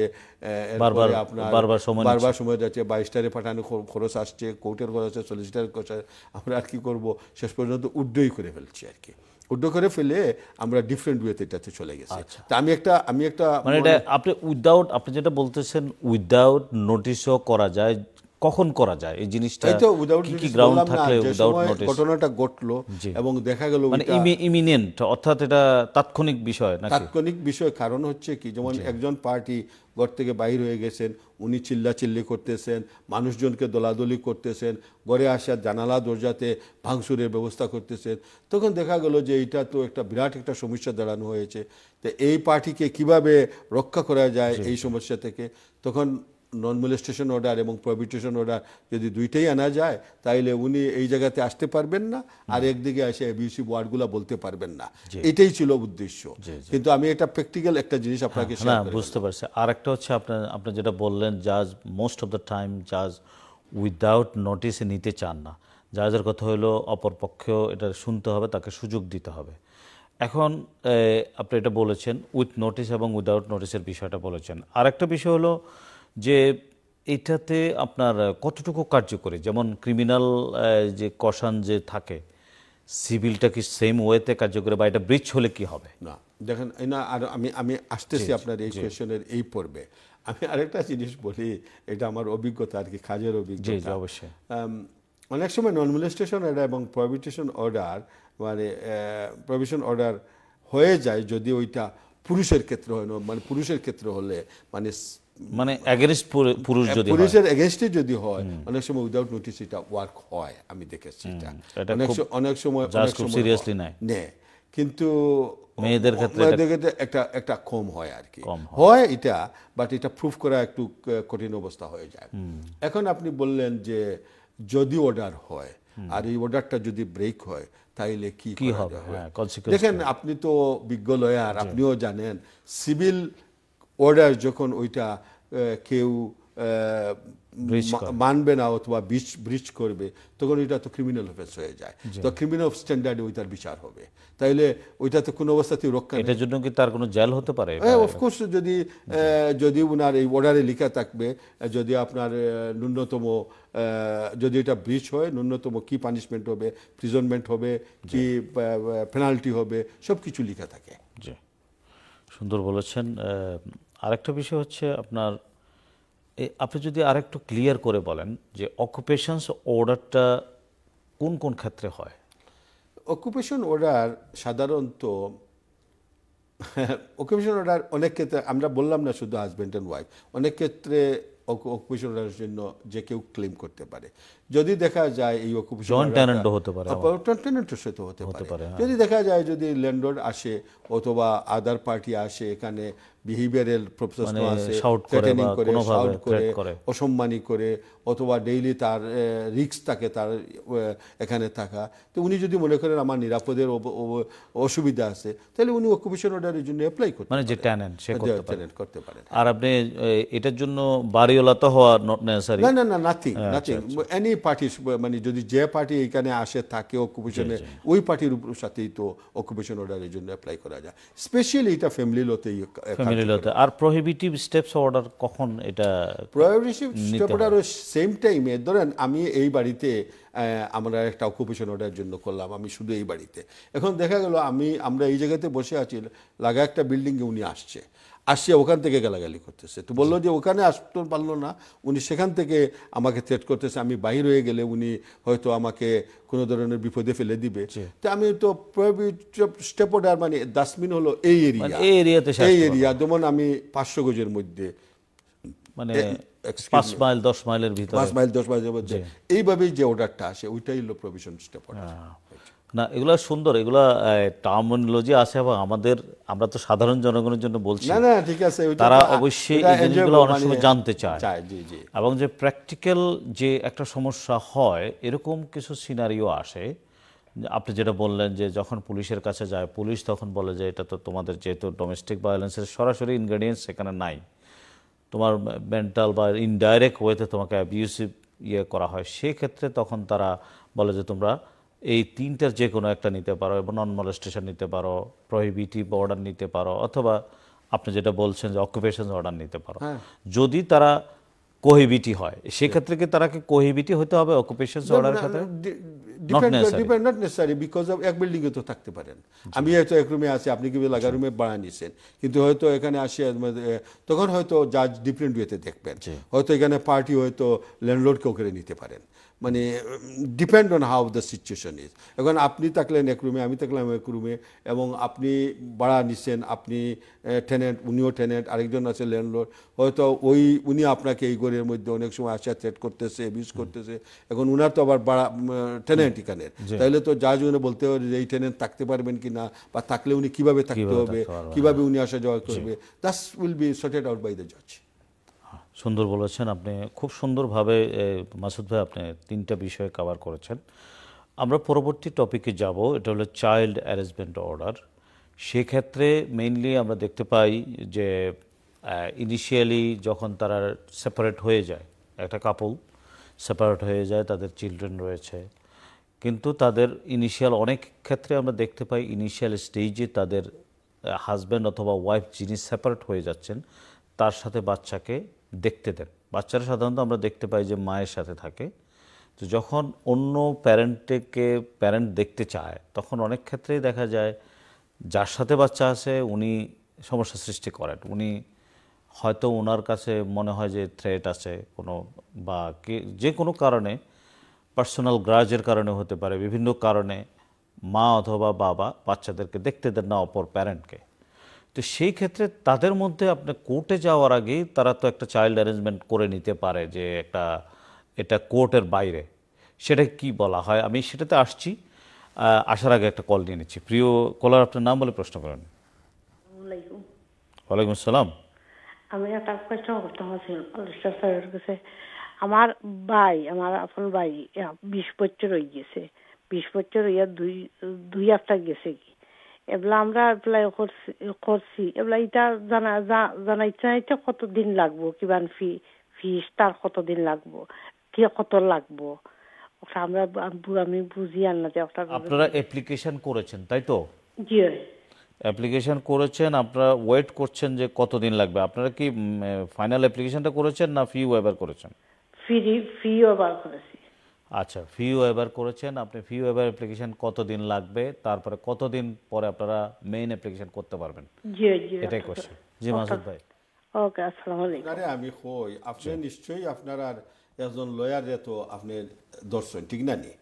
uh, বারবার সময় যাচ্ছে বাইশটারে পাঠানো খরচ আসছে কোর্টের খরচ আসছে সলিসিটার খরচ আমরা আর কি করবো শেষ পর্যন্ত উড্ডই করে ফেলছি আর কি উদ্ধ করে ফেলে আমরা ডিফারেন্ট ওয়েতে এটাতে চলে গেছি আচ্ছা। তা আমি একটা আমি একটা মানে এটা আপনি উইদাউট আপনি যেটা বলতেছেন উইদাউট নোটিশও করা যায় কখন করা যায় এই জিনিসটা এই তো উইদাউট কি গ্রাউন্ড থাকলে উইদাউট নোটিশ ঘটনাটা ঘটলো এবং দেখা গেল মানে ইমিনেন্ট অর্থাৎ এটা তাৎক্ষণিক বিষয় নাকি তাৎক্ষণিক বিষয় কারণ হচ্ছে কি যেমন একজন পার্টি ঘর থেকে বাইর হয়ে গেছেন উনি চিল্লাচিল্লি করতেছেন মানুষজনকে দোলাদলি করতেছেন ঘরে আসা জানালা দরজাতে ভাঙচুরের ব্যবস্থা করতেছেন তখন দেখা গেল যে এটা তো একটা বিরাট একটা সমস্যা দাঁড়ানো হয়েছে তো এই পার্টিকে কিভাবে রক্ষা করা যায় এই সমস্যা থেকে তখন নন মোলেস্টেশন অর্ডার এবং প্রবিটেশন অর্ডার যদি দুইটাই আনা যায় তাইলে উনি এই জায়গাতে আসতে পারবেন না আর একদিকে এসে অ্যাবিউসিভ ওয়ার্ডগুলো বলতে পারবেন না এটাই ছিল উদ্দেশ্য কিন্তু আমি এটা প্র্যাকটিক্যাল একটা জিনিস হ্যাঁ, আপনাকে হ্যাঁ, বুঝতে পারছি আর একটা হচ্ছে আপনার আপনি যেটা বললেন জাজ মোস্ট অফ দ্য টাইম জাজ উইদাউট নোটিসে নিতে চান না জাজের কথা হলো অপরপক্ষেও এটা শুনতে হবে তাকে সুযোগ দিতে হবে এখন আপনি এটা বলেছেন উইথ নোটিস এবং উইদাউট নোটিসের বিষয়টা বলেছেন আরেকটা বিষয় হলো যে এটাতে আপনার কতটুকু কার্যকরী যেমন ক্রিমিনাল যে কষান যে থাকে সিভিলটা কি সেম ওয়েতে কার্যকরী বা এটা ব্রিজ হলে কি হবে না দেখেন না আর আমি আমি আসতেছি আপনার এই কোয়েশনের এই পর্বে আমি আরেকটা জিনিস বলি এটা আমার অভিজ্ঞতা আর কি কাজের অভিজ্ঞতা অবশ্যই অনেক সময় নন স্টেশন অর্ডার এবং প্রভিটেশন অর্ডার মানে প্রভিশন অর্ডার হয়ে যায় যদি ওইটা পুরুষের ক্ষেত্রে হয় না মানে পুরুষের ক্ষেত্রে হলে মানে মানে পুরুষ হ্যাঁ, যদি পুরুষের এগেনস্টে যদি হয় অনেক সময় উইদাউট নোটিস এটা ওয়ার্ক হয় আমি দেখেছি অনেক সময় অনেক সময় সিরিয়াসলি নাই কিন্তু মেয়েদের ক্ষেত্রে একটা একটা কম হয় আর কি হয় এটা বাট এটা প্রুফ করা একটু কঠিন অবস্থা হয়ে যায় এখন আপনি বললেন যে যদি অর্ডার হয় আর এই অর্ডারটা যদি ব্রেক হয় তাইলে কি কি হবে হ্যাঁ, দেখেন আপনি তো বিজ্ঞ লয়ার আপনিও জানেন সিভিল অর্ডার যখন ওইটা কেউ মানবে না অথবা ব্রিচ ব্রিচ করবে তখন ওইটা তো ক্রিমিনাল অফেন্স হয়ে যায় তো ক্রিমিনাল স্ট্যান্ডার্ডে ওইটার বিচার হবে তাইলে ওইটা তো কোনো অবস্থাতে রক্ষা এটার জন্য কি তার কোনো জেল হতে পারে হ্যাঁ অফকোর্স যদি যদি ওনার এই অর্ডারে লিখা থাকবে যদি আপনার ন্যূনতম যদি এটা ব্রিচ হয় ন্যূনতম কি পানিশমেন্ট হবে প্রিজনমেন্ট হবে কি পেনাল্টি হবে সব কিছু লিখা থাকে সুন্দর বলেছেন আরেকটা বিষয় হচ্ছে আপনার আপনি যদি আর একটু ক্লিয়ার করে বলেন যে অকুপেশনস অর্ডারটা কোন কোন ক্ষেত্রে হয় অকুপেশন অর্ডার সাধারণত অকুপেশন অর্ডার অনেক ক্ষেত্রে আমরা বললাম না শুধু হাজব্যান্ড অ্যান্ড ওয়াইফ অনেক ক্ষেত্রে অকুপেশন অর্ডারের জন্য যে কেউ ক্লেম করতে পারে যদি দেখা যায় এই অকুপেশন হতে পারে সাথে হতে পারে হ্যাঁ। যদি দেখা যায় যদি ল্যান্ডলর্ড আসে অথবা আদার পার্টি আসে এখানে বিহেভিয়ারাল প্রফেসর আছে থ্রেটেনিং করে শাউট করে অসম্মানী করে অথবা ডেইলি তার রিক্স থাকে তার এখানে থাকা তো উনি যদি মনে করেন আমার নিরাপদের অসুবিধা আছে তাহলে উনি অকুপেশন অর্ডারের জন্য অ্যাপ্লাই করতে মানে যে ট্যানেন্ট সে মানে করতে পারেন আর আপনি এটার জন্য বাড়িওয়ালা তো হওয়া নট নেসারি না না না নাথিং নাথিং এনি পার্টি মানে যদি যে পার্টি এখানে আসে থাকে অকুপেশনে ওই পার্টির সাথেই তো অকুপেশন অর্ডারের জন্য অ্যাপ্লাই করা যায় স্পেশালি এটা ফ্যামিলি লতেই মিলতে আর প্রহিবিটিভ স্টেপস অর্ডার কখন এটা প্রহিবিটিভ স্টেপ অর্ডার সেম টাইমে ধরেন আমি এই বাড়িতে আমরা একটা অকুপেশন অর্ডার জন্য করলাম আমি শুধু এই বাড়িতে এখন দেখা গেল আমি আমরা এই জায়গাতে বসে আছি লাগা একটা বিল্ডিংয়ে উনি আসছে আসিয়া ওখান থেকে গালাগালি করতেছে তো বললো যে ওখানে আসতে পারলো না উনি সেখান থেকে আমাকে থ্রেট করতেছে আমি বাহির হয়ে গেলে উনি হয়তো আমাকে কোনো ধরনের বিপদে ফেলে দিবে তো আমি তো স্টেপ স্টেপোডার মানে ডাস্টবিন হলো এই এরিয়া মানে এই এরিয়াতে এই এরিয়া যেমন আমি পাঁচশো গজের মধ্যে মানে পাঁচ মাইল দশ মাইলের ভিতরে পাঁচ মাইল দশ মাইলের মধ্যে এইভাবেই যে অর্ডারটা আসে ওইটাই হলো প্রভিশন স্টেপ অর্ডার না এগুলো সুন্দর এগুলো টার্মিনোলজি আছে এবং আমাদের আমরা তো সাধারণ জনগণের জন্য বলছি না না ঠিক আছে তারা অবশ্যই এই জিনিসগুলো অনেক সময় মানে জানতে চায় জি জি এবং যে প্র্যাকটিক্যাল যে একটা সমস্যা হয় এরকম কিছু সিনারিও আসে আপনি যেটা বললেন যে যখন পুলিশের কাছে যায় পুলিশ তখন বলে যে এটা তো তোমাদের যেহেতু ডোমেস্টিক ভায়োলেন্সের সরাসরি ইনগ্রেডিয়েন্টস সেখানে নাই তোমার মেন্টাল বা ইনডাইরেক্ট ওয়েতে তোমাকে অ্যাবিউসিভ ইয়ে করা হয় সেক্ষেত্রে তখন তারা বলে যে তোমরা এই তিনটার যে কোনো একটা নিতে পারো এবং নন মলেস্টেশন নিতে পারো প্রহিবিটিভ অর্ডার নিতে পারো অথবা আপনি যেটা বলছেন যে অকুপেশন অর্ডার নিতে পারো হ্যাঁ। যদি তারা কোহিবিটি হয় সেক্ষেত্রে কি তারাকে কোহিবিটি হতে হবে অকুপেশন অর্ডার ক্ষেত্রে depend not necessary because of এক বিল্ডিং এ তো থাকতে পারেন আমি হয়তো এক রুমে আছি আপনি কি লাগা রুমে বাড়া নিছেন কিন্তু হয়তো এখানে আসে মানে, তখন হয়তো জাজ ডিফারেন্ট ওয়েতে দেখবেন হয়তো এখানে পার্টি হয়তো ল্যান্ডলোড কেউ করে নিতে পারেন মানে depend on how the situation is এখন আপনি থাকলেন এক রুমে আমি থাকলাম এক রুমে এবং আপনি ভাড়া নিচ্ছেন আপনি টেনেন্ট উনিও টেনেন্ট আরেকজন আছে ল্যান্ডলর্ড হয়তো ওই উনি আপনাকে এই ঘরের মধ্যে অনেক সময় আসা থ্রেট করতেছে বিউজ করতেছে এখন উনার তো আবার ভাড়া টেনেন্ট এখানে তাহলে তো যা জন্য বলতে হবে যে এই টেনেন্ট থাকতে পারবেন কি না বা থাকলে উনি কীভাবে থাকতে হবে কীভাবে হ্যাঁ। উনি আসা যাওয়া করবে thus will be sorted out by the জজ সুন্দর বলেছেন আপনি খুব সুন্দরভাবে মাসুদ ভাই আপনি তিনটা বিষয়ে কাভার করেছেন আমরা পরবর্তী টপিকে যাব এটা হলো চাইল্ড অ্যারেঞ্জমেন্ট অর্ডার সেক্ষেত্রে মেইনলি আমরা দেখতে পাই যে ইনিশিয়ালি যখন তারা সেপারেট হয়ে যায় একটা কাপল সেপারেট হয়ে যায় তাদের চিলড্রেন রয়েছে কিন্তু তাদের ইনিশিয়াল অনেক ক্ষেত্রে আমরা দেখতে পাই ইনিশিয়াল স্টেজে তাদের হাজব্যান্ড অথবা ওয়াইফ যিনি সেপারেট হয়ে যাচ্ছেন তার সাথে বাচ্চাকে দেখতে দেন বাচ্চারা সাধারণত আমরা দেখতে পাই যে মায়ের সাথে থাকে তো যখন অন্য প্যারেন্টকে প্যারেন্ট দেখতে চায় তখন অনেক ক্ষেত্রেই দেখা যায় যার সাথে বাচ্চা আছে উনি সমস্যা সৃষ্টি করেন উনি হয়তো ওনার কাছে মনে হয় যে থ্রেট আছে কোনো বা কে যে কোনো কারণে পার্সোনাল গ্রাজের কারণে হতে পারে বিভিন্ন কারণে মা অথবা বাবা বাচ্চাদেরকে দেখতে দেন না অপর প্যারেন্টকে তো সেই ক্ষেত্রে তাদের মধ্যে আপনি কোর্টে যাওয়ার আগে তারা তো একটা চাইল্ড অ্যারেঞ্জমেন্ট করে নিতে পারে যে একটা এটা কোর্টের বাইরে সেটা কি বলা হয় আমি সেটাতে আসছি আসার আগে একটা কল নিয়ে নিচ্ছি প্রিয় কলার আপনার নাম বলে প্রশ্ন করেন ওয়ালাইকুম আসসালাম আমি একটা প্রশ্ন করতে কাছে আমার ভাই আমার আপন ভাই বিশ বছর হয়ে গেছে বিশ বছর হইয়া দুই দুই একটা গেছে কি এবলা আমরা এপ্লাই করছি করছি এবলা জানা জানা জানাইতে কত দিন লাগবো কিমান ফি ফিস তার দিন লাগবো কি কত লাগবো ওটা আমরা আমি বুঝি না যে ওটা আপনারা অ্যাপ্লিকেশন করেছেন তাই তো জি অ্যাপ্লিকেশন করেছেন আপনারা ওয়েট করছেন যে কতদিন লাগবে আপনারা কি ফাইনাল অ্যাপ্লিকেশনটা করেছেন না ফি ওয়েভার করেছেন ফি ফি ওয়েভার করেছেন আচ্ছা ফি ওয়েভার করেছেন আপনি ফি ওয়েভার অ্যাপ্লিকেশন কতদিন লাগবে তারপরে কতদিন পরে আপনারা মেইন অ্যাপ্লিকেশন করতে পারবেন জি জি এটাই কোশ্চেন জি মাসুদ ভাই ওকে আসসালামু আলাইকুম আরে আমি কই আপনি নিশ্চয়ই আপনার আর একজন লয়ার যে তো আপনি দর্শন ঠিক না নি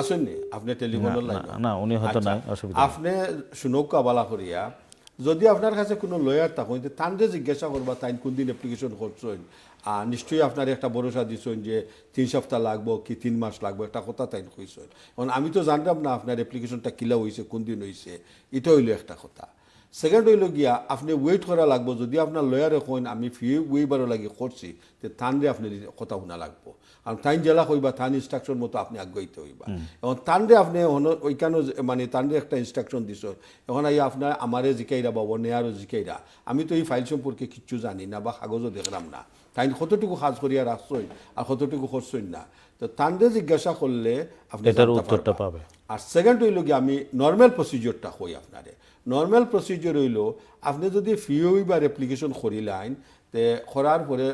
আসেন নি আপনি টেলিফোন লাগা না উনি হয়তো আচ্ছা, না অসুবিধা আপনি শুনৌকা বালা করিয়া যদি আপনার কাছে কোনো লয়ার থাকুন তানরে জিজ্ঞাসা করবা তাই কোন দিন অ্যাপ্লিকেশন করছেন আর নিশ্চয়ই আপনার একটা ভরসা দিচ্ছেন যে তিন সপ্তাহ লাগবো কি তিন মাস লাগবো একটা কথা তাই কইছেন এখন আমি তো জানলাম না আপনার অ্যাপ্লিকেশনটা কিলা হয়েছে কোন দিন হয়েছে এটা হইলো একটা কথা সেকেন্ড হইল গিয়া আপনি ওয়েট করা লাগবো যদি আপনার লয়ারে কইন আমি ফি ওয়েবারও লাগি করছি তে তানরে আপনি কথা শুনা লাগবো আর তাইন জেলা হইবা থান ইনস্ট্রাকশন মতো আপনি আগ্রহীত হইবা এবং তানরে আপনি ওইখানেও মানে তানরে একটা ইনস্ট্রাকশন দিছ এখন এই আপনার আমারে জিকাইরা বা নেয়ারও জিকাইরা আমি তো এই ফাইল সম্পর্কে কিচ্ছু জানি না বা কাগজও দেখলাম না তাই কতটুকু সাজ করিয়া রাখছই আর কতটুকু করছই না তো তানরে জিজ্ঞাসা করলে আপনি উত্তরটা পাবে আর সেকেন্ড হইল গিয়ে আমি নর্মাল প্রসিজিওরটা হই আপনারে নর্মাল প্রসিজিওর হইল আপনি যদি ফি ওইবার অ্যাপ্লিকেশন করি লাইন তে করার পরে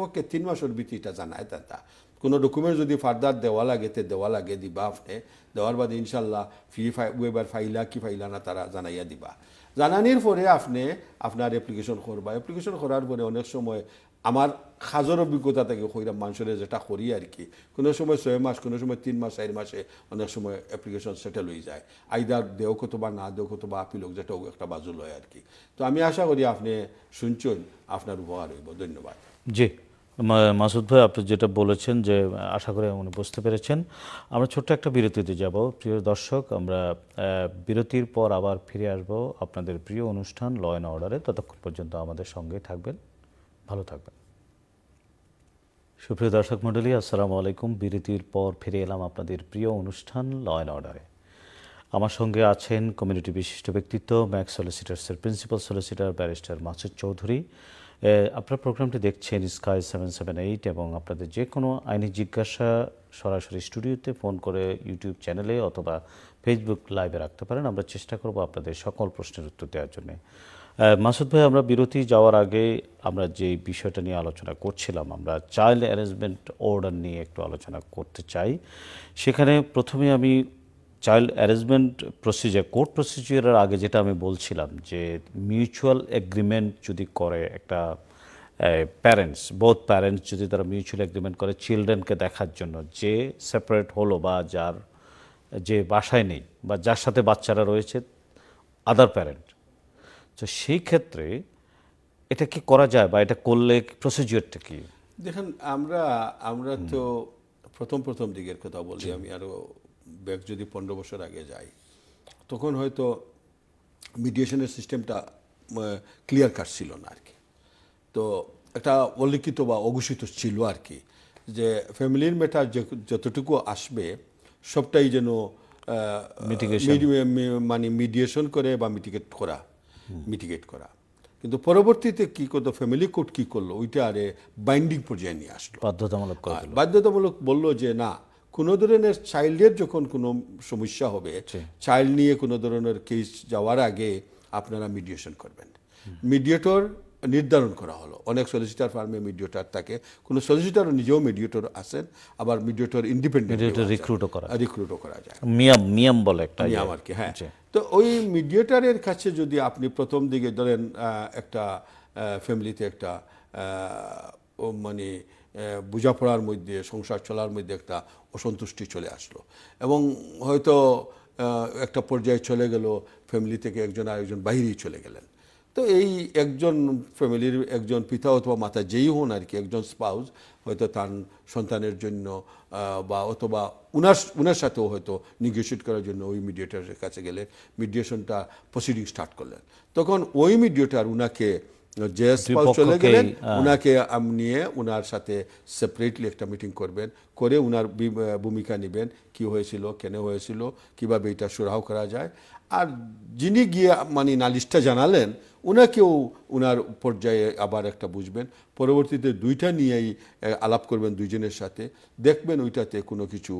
পক্ষে তিন মাসের ভিত্তিটা জানায় তাতা কোনো ডকুমেন্ট যদি ফার্দার দেওয়া লাগে তে দেওয়া লাগে দিবা আপনি দেওয়ার বাদে ইনশাল্লাহ ফি ওয়েবার ফাইলা কি ফাইলা না তারা জানাইয়া দিবা জানানির পরে আপনি আপনার অ্যাপ্লিকেশন করবা অ্যাপ্লিকেশন করার পরে অনেক সময় আমার খাজর অভিজ্ঞতা থেকে হইরা মানুষের যেটা করি আর কি কোনো সময় ছয় মাস কোনো সময় তিন মাস চার মাসে অনেক সময় অ্যাপ্লিকেশন সেটেল হয়ে যায় আইদার দেও কত বা না দেও কত বা আপিল হোক যেটা একটা বাজুল হয় আর কি তো আমি আশা করি আপনি শুনছেন আপনার উপহার হইব ধন্যবাদ জি মাসুদ ভাই আপনি যেটা বলেছেন যে আশা করি উনি বুঝতে পেরেছেন আমরা ছোট্ট একটা বিরতিতে যাব প্রিয় দর্শক আমরা বিরতির পর আবার ফিরে আসব আপনাদের প্রিয় অনুষ্ঠান ল অ্যান্ড অর্ডারে ততক্ষণ পর্যন্ত আমাদের সঙ্গেই থাকবেন ভালো থাকবেন সুপ্রিয় দর্শক মন্ডলী আসসালামু আলাইকুম বিরতির পর ফিরে এলাম আপনাদের প্রিয় অনুষ্ঠান ল এন অর্ডারে আমার সঙ্গে আছেন কমিউনিটি বিশিষ্ট ব্যক্তিত্ব ম্যাক্স সলিসিটার্সের principal solicitor barrister Masud Chowdhury আপনার প্রোগ্রামটি দেখছেন স্কাই সেভেন সেভেন এইট এবং আপনাদের যে কোনো আইনি জিজ্ঞাসা সরাসরি স্টুডিওতে ফোন করে ইউটিউব চ্যানেলে অথবা ফেসবুক লাইভে রাখতে পারেন আমরা চেষ্টা করব আপনাদের সকল প্রশ্নের উত্তর দেওয়ার জন্য মাসুদ ভাই আমরা বিরতি যাওয়ার আগে আমরা যে বিষয়টা নিয়ে আলোচনা করছিলাম আমরা চাইল্ড অ্যারেঞ্জমেন্ট অর্ডার নিয়ে একটু আলোচনা করতে চাই সেখানে প্রথমে আমি চাইল্ড অ্যারেঞ্জমেন্ট প্রসিজার কোর্ট প্রসিজিয়ারের আগে যেটা আমি বলছিলাম যে মিউচুয়াল এগ্রিমেন্ট যদি করে একটা প্যারেন্টস বোধ প্যারেন্টস যদি তারা মিউচুয়াল এগ্রিমেন্ট করে চিলড্রেনকে দেখার জন্য যে সেপারেট হলো বা যার যে বাসায় নেই বা যার সাথে বাচ্চারা রয়েছে আদার প্যারেন্ট তো সেই ক্ষেত্রে এটা কি করা যায় বা এটা করলে প্রসিজিওরটা কি দেখেন আমরা আমরা তো প্রথম প্রথম দিকের কথা বলি আমি আরও ব্যাগ যদি পনেরো বছর আগে যাই তখন হয়তো মিডিয়েশনের সিস্টেমটা ক্লিয়ার কাট ছিল না আর কি তো একটা অলিখিত বা অঘোষিত ছিল আর কি যে ফ্যামিলির ম্যাটার যতটুকু আসবে সবটাই যেন মানে মিডিয়েশন করে বা মিটিগেট করা মিটিগেট করা কিন্তু পরবর্তীতে কি করতো ফ্যামিলি কোর্ট কি করলো ওইটা আরে বাইন্ডিং পর্যায়ে নিয়ে আসলো বাধ্যতামূলক বাধ্যতামূলক বললো যে না কোনো ধরনের চাইল্ডের যখন কোনো সমস্যা হবে চাইল্ড নিয়ে কোনো ধরনের কেস যাওয়ার আগে আপনারা মিডিয়েশন করবেন মিডিয়েটর নির্ধারণ করা হলো অনেক সলিসিটার ফার্মে মিডিয়েটার থাকে কোনো সলিসিটার নিজেও মিডিয়েটর আছেন আবার মিডিয়েটর ইন্ডিপেন্ডেন্ট রিক্রুটও করা রিক্রুটও করা যায় মিয়াম মিয়াম বলে একটা নিয়ম ইয়ে। আর কি হ্যাঁ তো ওই মিডিয়েটারের কাছে যদি আপনি প্রথম দিকে ধরেন একটা ফ্যামিলিতে একটা মানে বোঝাপড়ার মধ্যে সংসার চলার মধ্যে একটা অসন্তুষ্টি চলে আসলো এবং হয়তো একটা পর্যায়ে চলে গেল ফ্যামিলি থেকে একজন আরেকজন বাইরেই চলে গেলেন তো এই একজন ফ্যামিলির একজন পিতা অথবা মাতা যেই হন আর কি একজন স্পাউস হয়তো তার সন্তানের জন্য বা অথবা উনার উনার সাথেও হয়তো নিগোসিয়েট করার জন্য ওই মিডিয়েটারের কাছে গেলে মিডিয়েশনটা প্রসিডিং স্টার্ট করলেন তখন ওই মিডিয়েটার উনাকে যে স্পাউস চলে গেলেন হ্যাঁ। উনাকে নিয়ে উনার সাথে সেপারেটলি একটা মিটিং করবেন করে উনার ভূমিকা নেবেন কি হয়েছিল কেন হয়েছিল কিভাবে এটা সুরাহ করা যায় আর যিনি গিয়ে মানে নালিশটা জানালেন ওনাকেও ওনার পর্যায়ে আবার একটা বুঝবেন পরবর্তীতে দুইটা নিয়েই আলাপ করবেন দুইজনের সাথে দেখবেন ওইটাতে কোনো কিছু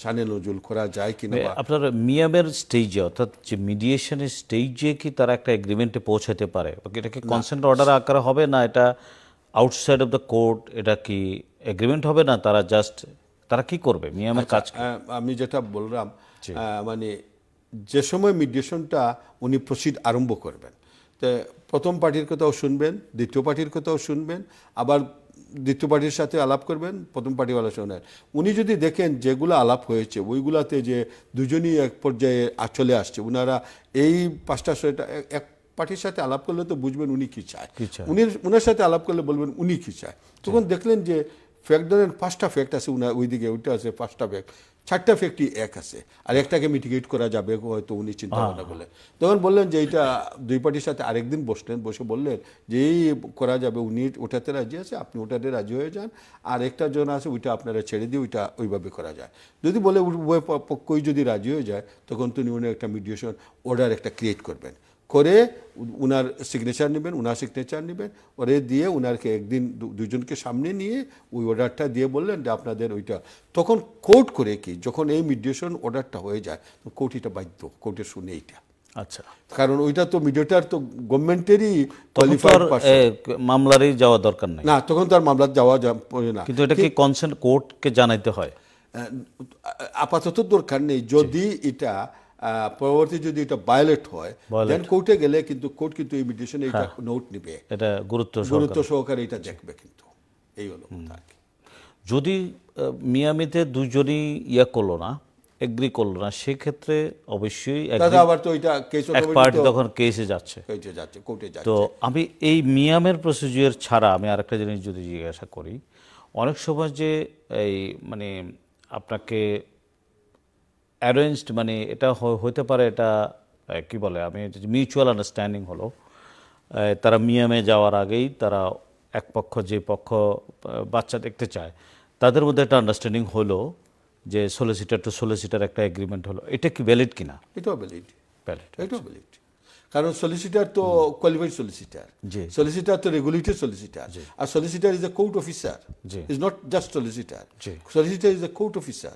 সানে নজুল করা যায় কি না আপনার মিয়ামের স্টেজে অর্থাৎ যে মিডিয়েশনের স্টেজে কি তারা একটা এগ্রিমেন্টে পৌঁছাতে পারে এটাকে কনসেন্ট অর্ডার আকারে হবে না এটা আউটসাইড অফ দ্য কোর্ট এটা কি এগ্রিমেন্ট হবে না তারা জাস্ট তারা কি করবে মিয়ামের আচ্ছা, কাজ আমি যেটা বললাম মানে যে সময় মিডিয়েশনটা উনি প্রসিড আরম্ভ করবেন প্রথম পার্টির কথাও শুনবেন দ্বিতীয় পার্টির কথাও শুনবেন আবার দ্বিতীয় পার্টির সাথে আলাপ করবেন প্রথম পার্টিওয়ালার শোনেন উনি যদি দেখেন যেগুলো আলাপ হয়েছে ওইগুলাতে যে দুজনই এক পর্যায়ে আচলে আসছে ওনারা এই পাঁচটা ছয়টা এক পার্টির সাথে আলাপ করলে তো বুঝবেন উনি কী চায় উনি ওনার সাথে আলাপ করলে বলবেন উনি কী চায় তখন আচ্ছা। দেখলেন যে ফ্যাক্ট ধরেন পাঁচটা ফ্যাক্ট আছে উনার ওইদিকে ওইটা আছে পাঁচটা ফ্যাক্ট চারটা ফ্যাক্টরি এক আছে আর একটাকে মিটিগেট করা যাবে হয়তো উনি চিন্তা ভাবনা করলেন তখন বললেন যে এটা দুই পার্টির সাথে আরেকদিন বসলেন বসে বললেন যে এই করা যাবে উনি ওটাতে রাজি আছে আপনি ওটাতে রাজি হয়ে যান আর একটা জন আছে ওইটা আপনারা ছেড়ে দিয়ে ওইটা ওইভাবে করা যায় যদি বলে উভয় পক্ষই যদি রাজি হয়ে যায় তখন তিনি উনি একটা মিডিয়েশন অর্ডার একটা ক্রিয়েট করবেন করে উনার সিগনেচার নেবেন উনার সিগনেচার নেবেন ওরে দিয়ে উনারকে একদিন দুজনকে সামনে নিয়ে ওই অর্ডারটা দিয়ে বললেন যে আপনাদের ওইটা তখন কোর্ট করে কি যখন এই মিডিয়েশন অর্ডারটা হয়ে যায় কোর্ট এটা বাধ্য কোর্টে শুনে এইটা আচ্ছা কারণ ওইটা তো মিডিয়েটার তো গভর্নমেন্টেরই মামলারই যাওয়া দরকার নাই না তখন তার মামলার যাওয়া না কিন্তু এটা কি কনসেন্ট কোর্টকে জানাইতে হয় আপাতত দরকার নেই যদি এটা পরবর্তী যদি এটা ভায়োলেট হয় দেন কোর্টে গেলে কিন্তু কোর্ট কিন্তু ইমিডিয়েশন এটা নোট নিবে এটা গুরুত্ব গুরুত্ব সহকারে এটা দেখবে কিন্তু এই হলো কথা যদি মিয়ামিতে দুজনই ইয়া করলো না এগ্রি করলো না সেক্ষেত্রে অবশ্যই আবার তো এটা কেস পার্টি তখন কেসে যাচ্ছে কেসে যাচ্ছে কোর্টে যাচ্ছে তো আমি এই মিয়ামের প্রসিজিওর ছাড়া আমি আরেকটা জিনিস যদি জিজ্ঞাসা করি অনেক সময় যে এই মানে আপনাকে অ্যারেঞ্জড মানে এটা হতে পারে এটা কি বলে আমি মিউচুয়াল আন্ডারস্ট্যান্ডিং হলো তারা মিয়ামে যাওয়ার আগেই তারা এক পক্ষ যে পক্ষ বাচ্চা দেখতে চায় তাদের মধ্যে একটা আন্ডারস্ট্যান্ডিং হলো যে সিটার টু সিটার একটা এগ্রিমেন্ট হলো এটা কি ভ্যালিড কিনা এটাও ভ্যালিড ভ্যালিড এটাও ভ্যালিড আচ্ছা। কারণ সলিসিটার তো কোয়ালিফাইড সলিসিটার সলিসিটার তো রেগুলেটেড সলিসিটার আর solicitor is a court officer is not just solicitor solicitor is a court officer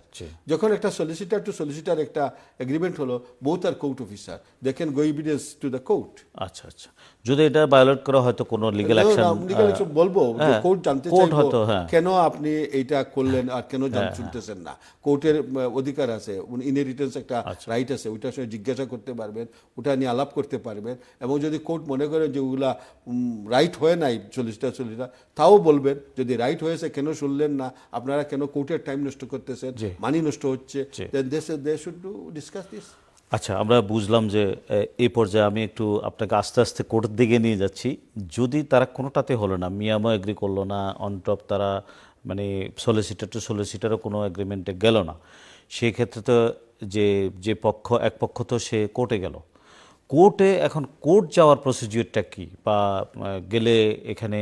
যখন একটা সলিসিটার টু সলিসিটার একটা এগ্রিমেন্ট হলো both are court officer they can go evidence to the court আচ্ছা আচ্ছা যদি এটা violate করা হয় তো কোনো লিগ্যাল অ্যাকশন লিগ্যাল অ্যাকশন বলবো কোর্ট হ্যাঁ, জানতে চাইবো হ্যাঁ। কেন আপনি এটা করলেন আর কেন হ্যাঁ, শুনতেছেন না কোর্টের অধিকার আছে ইনহেরিটেন্স একটা রাইট আচ্ছা। আছে ওইটার সঙ্গে জিজ্ঞাসা করতে পারবেন ওটা নিয়ে আলাপ করতে পারবেন এবং যদি কোর্ট মনে করে ওগুলা রাইট হয়ে নাই চল্লিশটা চল্লিশটা তাও বলবেন যদি রাইট হয়েছে কেন শুনলেন না আপনারা কেন কোর্টের টাইম নষ্ট করতেছেন মানি নষ্ট হচ্ছে ডিসকাস দিস আচ্ছা আমরা বুঝলাম যে এই পর্যায়ে আমি একটু আপনাকে আস্তে আস্তে কোর্টের দিকে নিয়ে যাচ্ছি যদি তারা কোনোটাতে হলো না মিয়ামো এগ্রি করলো না অনটপ তারা মানে সলিসিটার টু সলিসিটারও কোনো অ্যাগ্রিমেন্টে গেল না সেক্ষেত্রে তো যে যে পক্ষ এক পক্ষ তো সে কোর্টে গেল কোর্টে এখন কোর্ট যাওয়ার প্রসিডিওরটা কি বা গেলে এখানে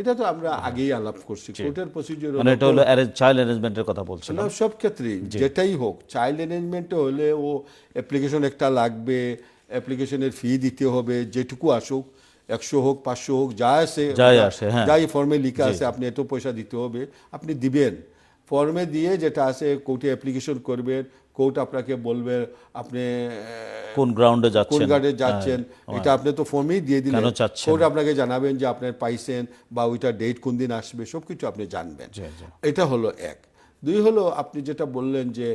এটা তো আমরা আগেই আলাপ করছি কোর্টের প্রসিডিওর মানে এটা হলো চাইল্ড অ্যারেঞ্জমেন্টের কথা না সব ক্ষেত্রে যেটাই হোক চাইল্ড অ্যারেঞ্জমেন্টে হলে ও অ্যাপ্লিকেশন একটা লাগবে অ্যাপ্লিকেশনের ফি দিতে হবে যেটুকু আসুক একশো হোক পাঁচশো হোক যা আছে যাই ফর্মে হ্যাঁ। লিখা আছে আপনি এত পয়সা দিতে হবে আপনি দিবেন ফর্মে দিয়ে যেটা আছে কোর্টে অ্যাপ্লিকেশন করবেন কোর্ট আপনাকে বলবে আপনি কোন গ্রাউন্ডে যাচ্ছেন কোন গ্রাউন্ডে যাচ্ছেন হ্যাঁ, হ্যাঁ। এটা আপনি তো ফর্মেই দিয়ে দিলেন কোর্ট আপনাকে জানাবেন যে আপনার পাইছেন বা ওইটা ডেট কোন দিন আসবে সব কিছু আপনি জানবেন এটা হলো এক দুই হলো আপনি যেটা বললেন যে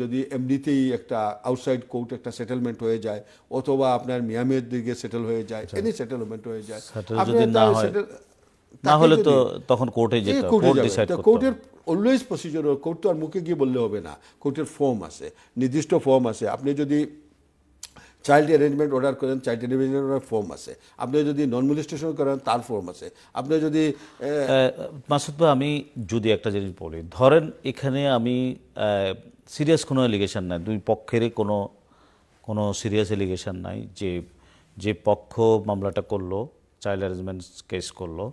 যদি এমনিতেই একটা আউটসাইড কোর্ট একটা সেটেলমেন্ট হয়ে যায় অথবা আপনার মিয়ামের দিকে সেটেল হয়ে যায় এনি আচ্ছা। সেটেলমেন্ট হয়ে যায় না হলে তো তখন কোর্টে যেতে ডিসাইড করতে কোর্টের অলওয়েজ প্রসিজার কোর্ট তো আর মুখে গিয়ে বললে হবে না কোর্টের ফর্ম আছে নির্দিষ্ট ফর্ম আছে আপনি যদি চাইল্ড অ্যারেঞ্জমেন্ট অর্ডার করেন চাইল্ড অ্যারেঞ্জমেন্ট অর্ডার ফর্ম আছে আপনি যদি নন মিনিস্ট্রেশন করেন তার ফর্ম আছে আপনি যদি মাসুদ ভাই আমি যদি একটা জিনিস বলি ধরেন এখানে আমি সিরিয়াস কোনো এলিগেশন নাই দুই পক্ষেরই কোনো কোনো সিরিয়াস এলিগেশন নাই যে যে পক্ষ মামলাটা করলো চাইল্ড অ্যারেঞ্জমেন্ট কেস করলো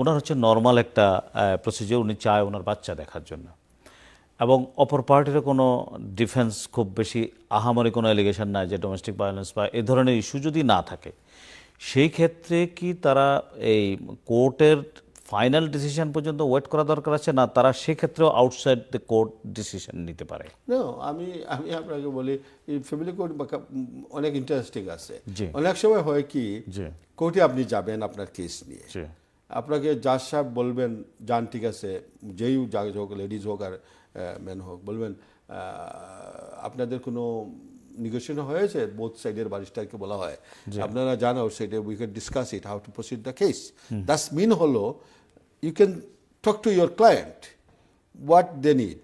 ওনার হচ্ছে নর্মাল একটা প্রসিজিওর উনি চায় ওনার বাচ্চা দেখার জন্য এবং অপর পার্টিরও কোনো ডিফেন্স খুব বেশি আহামারি কোনো এলিগেশন নাই যে ডোমেস্টিক ভায়োলেন্স বা এ ধরনের ইস্যু যদি না থাকে সেই ক্ষেত্রে কি তারা এই কোর্টের ফাইনাল ডিসিশন পর্যন্ত ওয়েট করা দরকার আছে না তারা সেক্ষেত্রেও আউটসাইড দ্য কোর্ট ডিসিশন নিতে পারে না আমি আমি আপনাকে বলি ফ্যামিলি কোর্ট অনেক ইন্টারেস্টিং আছে অনেক সময় হয় কি কোর্টে আপনি যাবেন আপনার কেস নিয়ে আপনাকে জাজ সাহেব বলবেন যান ঠিক আছে যেই জাজ হোক লেডিজ হোক আর ম্যান হোক বলবেন আপনাদের কোনো নিগোসিয়েশন হয়েছে বোথ সাইডের বারিস্টারকে বলা হয় আপনারা জানো সেটা সাইডে we can discuss it how to proceed the case that's mean হলো you can talk to your client what they need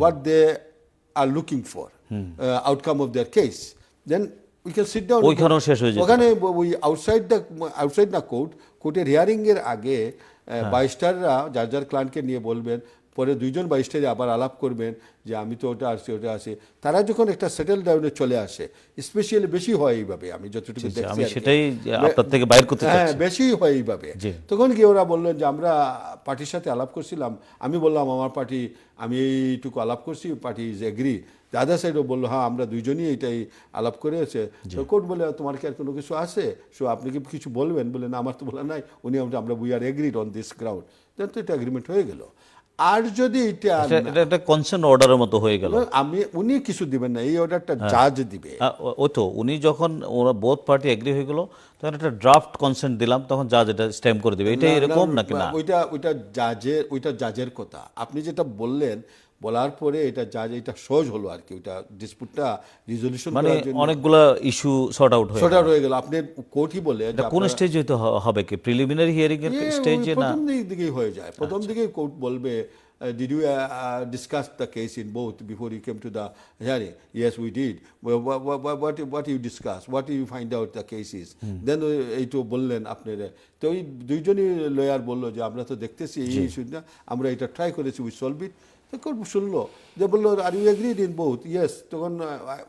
what they are looking for outcome of their case then we can sit down ওইখানেও শেষ হয়ে যায় ওখানে ওই outside the outside না court কোর্টের হিয়ারিংয়ের আগে বাইস্টাররা হ্যাঁ। যার যার ক্লায়েন্টকে নিয়ে বলবেন পরে দুইজন বাইস্টারে আবার আলাপ করবেন যে আমি তো ওটা আসছি ওটা আসি তারা যখন একটা সেটেল ডাউনে চলে আসে স্পেশালি বেশি হয় এইভাবে আমি যতটুকু হ্যাঁ বেশি হয় এইভাবে তখন কি ওরা বললেন যে আমরা পার্টির সাথে আলাপ করছিলাম আমি বললাম আমার পার্টি আমি এইটুকু আলাপ করছি পার্টি ইজ এগ্রি দাদা সাইডও বললো হ্যাঁ আমরা দুইজনই এটাই আলাপ করেছে তো কোর্ট বলে তোমার কি আর কোনো কিছু আছে সো আপনি কি কিছু বলবেন বলে না আমার তো বলা নাই উনি আমরা we are agreed on this ground then তো এটা এগ্রিমেন্ট হয়ে গেলো আর যদি এটা আচ্ছা, একটা কনসেন্ট অর্ডারের মতো হয়ে গেল আমি উনি কিছু দিবেন না এই অর্ডারটা জাজ হ্যাঁ। দিবে ও তো উনি যখন ওরা বোথ পার্টি এগ্রি হয়ে গেল তখন একটা ড্রাফট কনসেন্ট দিলাম তখন জাজ এটা স্ট্যাম্প করে দিবে এটা এরকম নাকি না ওইটা ওইটা জাজের ওইটা জাজের কথা আপনি যেটা বললেন বলার পরে এটা যা এটা সহজ হলো আর কি ওটা ডিসপুটটা রিজলিউশন মানে অনেকগুলো ইস্যু সর্ট আউট হয়ে সর্ট আউট হয়ে গেল আপনি কোর্টই বলে কোন স্টেজে তো হবে কি প্রিলিমিনারি হিয়ারিং এর স্টেজে না প্রথম দিকেই হয়ে যায় আচ্ছা। প্রথম দিকেই কোর্ট বলবে did you discuss the case in both before you came to you hearing yes we did what what you discuss what you find out you case What then you এই তো বললেন আপনারা তো ওই দুইজনই লয়ার বললো যে আমরা তো দেখতেছি এই ইস্যুটা আমরা এটা ট্রাই করেছি উই সলভ ইট খুব শুনলো যে বললো আর ইউ এগ্রি ইন বহুত ইয়েস তখন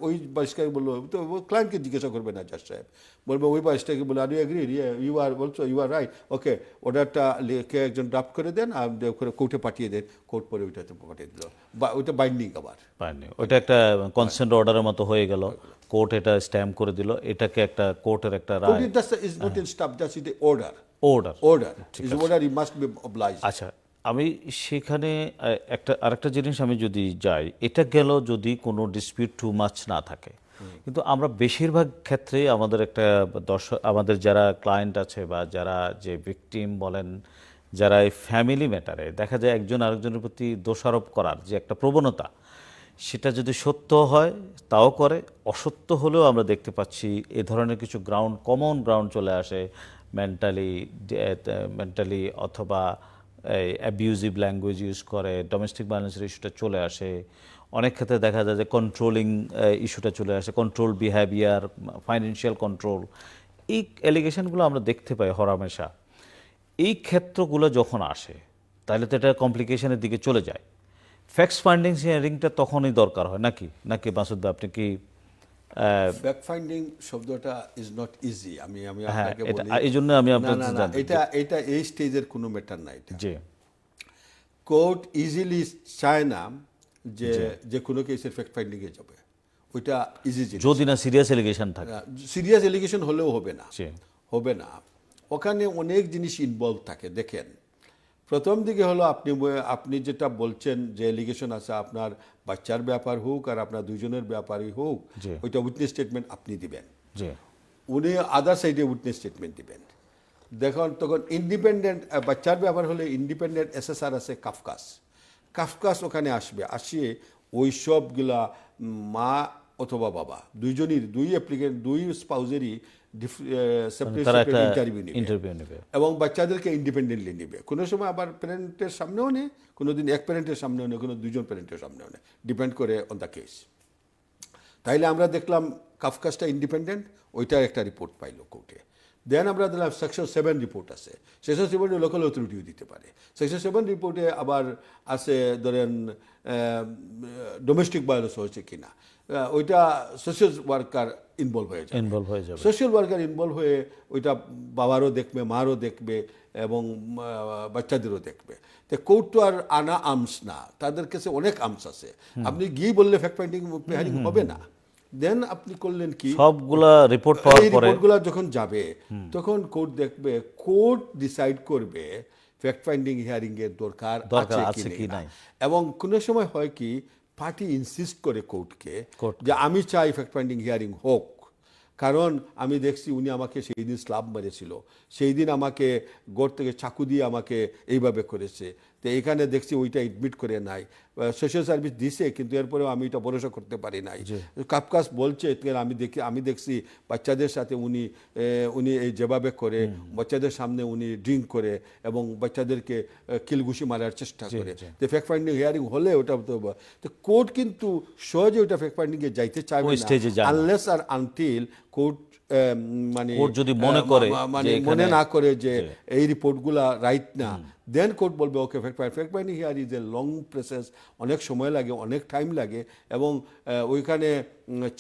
ওই বয়সটাকে বললো তো ক্লায়েন্টকে জিজ্ঞাসা করবে না জাজ সাহেব বলবো ওই বয়সটাকে বললো are you agree yeah you are বলছো ইউ আর রাইট ওকে অর্ডারটা কে একজন ড্রাফট করে দেন আর করে কোর্টে পাঠিয়ে দেন কোর্ট পরে ওইটা পাঠিয়ে দিল বা ওইটা বাইন্ডিং আবার বাইন্ডিং ওইটা একটা কনসেন্ট অর্ডারের মতো হয়ে গেল কোর্ট এটা স্ট্যাম্প করে দিল এটাকে একটা কোর্টের একটা রায় is not in stuff that's is the order order order is order you must be oblige আচ্ছা আমি সেখানে একটা আরেকটা জিনিস আমি যদি যাই এটা গেল যদি কোনো ডিসপিউট টু মাছ না থাকে কিন্তু আমরা বেশিরভাগ ক্ষেত্রে আমাদের একটা দর্শক আমাদের যারা ক্লায়েন্ট আছে বা যারা যে ভিকটিম বলেন যারা এই ফ্যামিলি ম্যাটারে দেখা যায় একজন আরেকজনের প্রতি দোষারোপ করার যে একটা প্রবণতা সেটা যদি সত্য হয় তাও করে অসত্য হলেও আমরা দেখতে পাচ্ছি এ ধরনের কিছু গ্রাউন্ড কমন গ্রাউন্ড চলে আসে মেন্টালি মেন্টালি অথবা অ্যাবিউজিভ ল্যাঙ্গুয়েজ ইউজ করে ডোমেস্টিক ভায়োলেন্সের ইস্যুটা চলে আসে অনেক ক্ষেত্রে দেখা যায় যে কন্ট্রোলিং ইস্যুটা চলে আসে কন্ট্রোল বিহেভিয়ার ফাইন্যান্সিয়াল কন্ট্রোল এই অ্যালিগেশনগুলো আমরা দেখতে পাই হরামেশা এই ক্ষেত্রগুলো যখন আসে তাহলে তো এটা কমপ্লিকেশনের দিকে চলে যায় ফ্যাক্টস ফাইন্ডিংস হিয়ারিংটা তখনই দরকার হয় নাকি নাকি মাসুদ্দা আপনি কি ফ্যাক্ট uh, ফাইন্ডিং শব্দটা ইজ নট ইজি আমি আমি হ্যাঁ, আপনাকে বলি এই জন্য আমি আপনাকে এটা এটা এই স্টেজের কোনো ম্যাটার না এটা জি কোর্ট ইজিলি চায় না যে যে কোনো কেসের ফ্যাক্ট ফাইন্ডিং এ যাবে ওইটা ইজি যদি না সিরিয়াস এলিগেশন থাকে সিরিয়াস এলিগেশন হলেও হবে না হবে না ওখানে অনেক জিনিস ইনভলভ থাকে দেখেন প্রথম দিকে হলো আপনি আপনি যেটা বলছেন যে এলিগেশন আছে আপনার বাচ্চার ব্যাপার হোক আর আপনার দুজনের ব্যাপারই হোক ওইটা উইটনেস স্টেটমেন্ট আপনি দিবেন উনি আদার সাইডে উইটনেস স্টেটমেন্ট দিবেন দেখুন তখন ইন্ডিপেন্ডেন্ট বাচ্চার ব্যাপার হলে ইন্ডিপেন্ডেন্ট এসএসআর আছে কাফকাস কাফকাস ওখানে আসবে আসিয়ে ওই সবগুলা মা অথবা বাবা দুইজনের দুই অ্যাপ্লিকেন্ট দুই স্পাউজেরই Uh, মানে এবং বাচ্চাদেরকে ইন্ডিপেন্ডেন্টলি নিবে কোনো সময় আবার প্যারেন্টের সামনেও নেই কোনো দিন এক প্যারেন্টের সামনেও নেই কোনো দুজন প্যারেন্টের সামনেও নেই ডিপেন্ড করে অন দ্য কেস তাইলে আমরা দেখলাম কাফকাসটা ইন্ডিপেন্ডেন্ট ওইটার একটা রিপোর্ট পাইল কোর্টে দেন আমরা দেখলাম সেকশন সেভেন রিপোর্ট আছে সেকশন সেভেনে লোকাল অথরিটিও দিতে পারে সেকশন সেভেন রিপোর্টে আবার আছে ধরেন ডোমেস্টিক ভায়োলেন্স হয়েছে কিনা ওইটা সোশ্যাল ওয়ার্কার ইনভলভ হয়ে যাবে ইনভলভ হয়ে যাবে সোশ্যাল ওয়ার্কার ইনভলভ হয়ে ওইটা বাবারও দেখবে মারও দেখবে এবং বাচ্চাদেরও দেখবে তো কোর্ট তো আর আনা আর্মস না তাদের কাছে অনেক আর্মস আছে আপনি গিয়ে বললে ফ্যাক্ট ফাইন্ডিং প্লেহারিং হবে না দেন আপনি করলেন কি সবগুলা রিপোর্ট পাওয়ার পরে রিপোর্টগুলো যখন যাবে তখন কোর্ট দেখবে কোর্ট ডিসাইড করবে ফ্যাক্ট ফাইন্ডিং হিয়ারিং এর দরকার আছে কি না এবং কোন সময় হয় কি পার্টি ইনসিস্ট করে কোর্টকে যে আমি চাই ফ্যাক্ট ফাইন্ডিং হিয়ারিং হোক কারণ আমি দেখছি উনি আমাকে সেই দিন স্লাব মেরেছিল সেই দিন আমাকে গোর থেকে চাকু দিয়ে আমাকে এইভাবে করেছে তো এখানে দেখছি ওইটা এডমিট করে নাই সোশ্যাল সার্ভিস দিছে কিন্তু এরপরেও আমি এটা ভরসা করতে পারি নাই কাপকাস বলছে আমি দেখি আমি দেখছি বাচ্চাদের সাথে উনি উনি এই যেভাবে করে বাচ্চাদের সামনে উনি ড্রিঙ্ক করে এবং বাচ্চাদেরকে কিলঘুষি মারার চেষ্টা করে তো ফ্যাক্ট ফাইন্ডিং হিয়ারিং হলে ওটা তো তো কোর্ট কিন্তু সহজে ওটা ফ্যাক্ট ফাইন্ডিংয়ে যাইতে চাইবে আনলেস আর আনটিল কোর্ট মানে যদি মনে করে মানে মনে না করে যে এই রিপোর্টগুলা রাইট না দেন কোর্ট বলবে ওকে ফ্যাক্ট পাই ফ্যাক্ট পাইনি here is a long process অনেক সময় লাগে অনেক টাইম লাগে এবং ওইখানে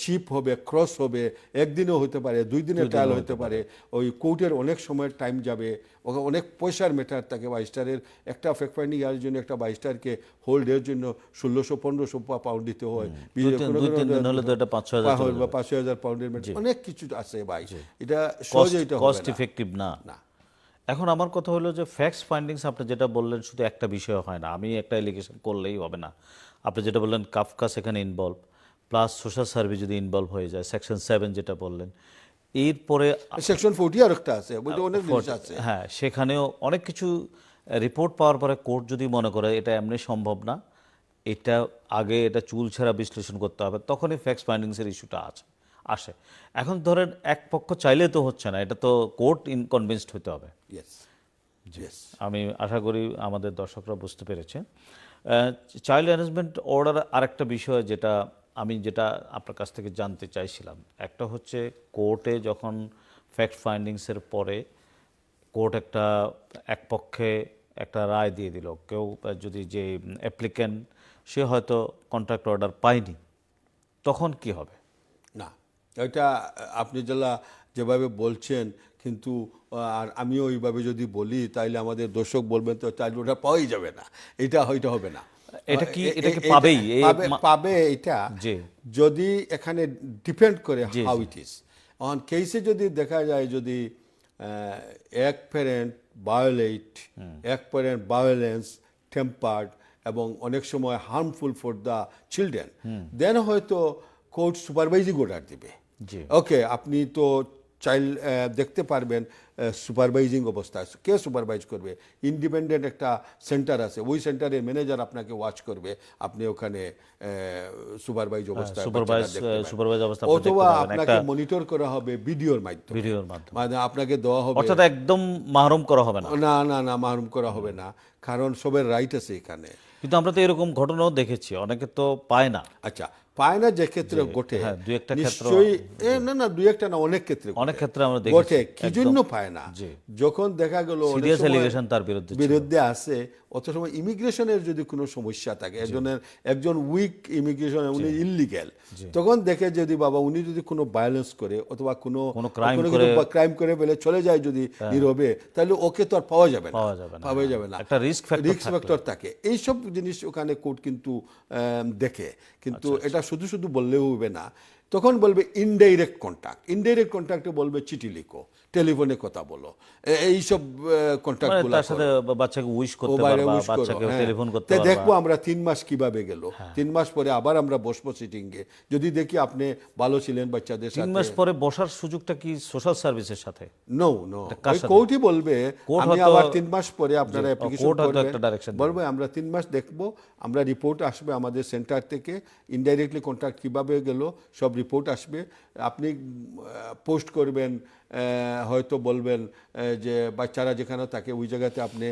চিপ হবে ক্রস হবে একদিনও হতে পারে দুই দিনে ট্রায়াল হতে পারে ওই কোর্টের অনেক সময় টাইম যাবে ওকে অনেক পয়সার ম্যাটার থাকে বাইস্টারের একটা ফ্যাক্ট পাইনি ইয়ারের জন্য একটা বাইস্টারকে হোল্ডের জন্য ষোলোশো পনেরোশো পাউন্ড দিতে হয় পাঁচ পাঁচশো হাজার পাউন্ডের অনেক কিছু আছে ভাই এটা সহজে এটা কস্ট ইফেক্টিভ না না এখন আমার কথা হলো যে ফ্যাক্টস ফাইন্ডিংস আপনি যেটা বললেন শুধু একটা বিষয় হয় না আমি একটা এলিগেশন করলেই হবে না আপনি যেটা বললেন কাফকা সেখানে ইনভলভ প্লাস সোশ্যাল সার্ভিস যদি ইনভলভ হয়ে যায় সেকশন সেভেন যেটা বললেন এরপরে সেকশন ফোরটি আর একটা আছে আছে হ্যাঁ সেখানেও অনেক কিছু রিপোর্ট পাওয়ার পরে কোর্ট যদি মনে করে এটা এমনি সম্ভব না এটা আগে এটা চুল ছাড়া বিশ্লেষণ করতে হবে তখনই ফ্যাক্স ফাইন্ডিংসের ইস্যুটা আছে আসে এখন ধরেন এক পক্ষ চাইলে তো হচ্ছে না এটা তো কোর্ট ইনকনভিনসড হতে হবে আমি আশা করি আমাদের দর্শকরা বুঝতে পেরেছে চাইল্ড অ্যারেঞ্জমেন্ট অর্ডার আরেকটা বিষয় যেটা আমি যেটা আপনার কাছ থেকে জানতে চাইছিলাম একটা হচ্ছে কোর্টে যখন ফ্যাক্ট ফাইন্ডিংসের পরে কোর্ট একটা এক পক্ষে একটা রায় দিয়ে দিল কেউ যদি যে অ্যাপ্লিক্যান্ট সে হয়তো কন্ট্রাক্ট অর্ডার পায়নি তখন কি হবে এটা আপনি জেলা যেভাবে বলছেন কিন্তু আর আমিও ওইভাবে যদি বলি তাইলে আমাদের দর্শক বলবেন তো চাইলে ওটা পাওয়াই যাবে না এটা হয়তো হবে না এটা কি এটাকে পাবেই পাবে এটা যদি এখানে ডিপেন্ড করে হাউ ইট ইজ অন কেসে যদি দেখা যায় যদি এক প্যারেন্ট বায়োলেট এক প্যারেন্ট বায়োলেন্স টেম্পার্ড এবং অনেক সময় harmful for the children then হয়তো কোর্ট সুপারভাইজিং অর্ডার দিবে ওকে আপনি তো চাইল্ড দেখতে পারবেন সুপারভাইজিং অবস্থায় কে সুপারভাইজ করবে ইন্ডিপেন্ডেন্ট একটা সেন্টার আছে ওই সেন্টারের ম্যানেজার আপনাকে ওয়াচ করবে আপনি ওখানে সুপারভাইজ অবস্থায় সুপারভাইজ অবস্থা অথবা আপনাকে মনিটর করা হবে ভিডিওর মাধ্যমে ভিডিওর মাধ্যমে মানে আপনাকে দেওয়া হবে অর্থাৎ একদম মাহরুম করা হবে না না না না মাহরুম করা হবে না কারণ সবের রাইট আছে এখানে কিন্তু আমরা তো এরকম ঘটনাও দেখেছি অনেকে তো পায় না আচ্ছা পায় না যে ক্ষেত্রে ঘটে হ্যাঁ, না না দুই একটা না অনেক ক্ষেত্রে অনেক ক্ষেত্রে আমরা ঘটে কি জন্য পায় না যখন দেখা গেল তার বিরুদ্ধে বিরুদ্ধে আছে অত সময় ইমিগ্রেশনের যদি কোনো সমস্যা থাকে একজনের একজন উইক ইমিগ্রেশন উনি ইলিগ্যাল তখন দেখে যদি বাবা উনি যদি কোনো ভায়োলেন্স করে অথবা কোনো ক্রাইম করে বলে চলে যায় যদি হ্যাঁ। নীরবে তাহলে ওকে তো আর পাওয়া যাবে না পাওয়া যাবে না হ্যাঁ। একটা রিস্ক ফ্যাক্টর থাকে এইসব জিনিস ওখানে কোর্ট কিন্তু দেখে কিন্তু আচ্ছা, আচ্ছা। এটা শুধু শুধু বললে হবে না তখন বলবে ইনডাইরেক্ট কন্ট্যাক্ট ইনডাইরেক্ট কন্ট্যাক্টে বলবে চিঠি লিখো টেলিফোনে কথা বলো এইসব মানে করতে হ্যাঁ। দেখবো আমরা তিন মাস কিভাবে গেল হ্যাঁ। তিন মাস পরে আবার আমরা বসবো এ যদি দেখি আপনি ভালো ছিলেন বাচ্চাদের তিন মাস পরে বসার সুযোগটা কি সোশ্যাল সার্ভিসের সাথে নো নো কোর্টই বলবে আমি আবার তিন মাস পরে আপনারা অ্যাপ্লিকেশন বলবে বলবো আমরা তিন মাস দেখবো আমরা রিপোর্ট আসবে আমাদের সেন্টার থেকে ইনডাইরেক্টলি কন্ট্রাক্ট কিভাবে গেল সব রিপোর্ট আসবে আপনি পোস্ট করবেন হয়তো বলবেন যে বাচ্চারা যেখানে থাকে ওই জায়গাতে আপনি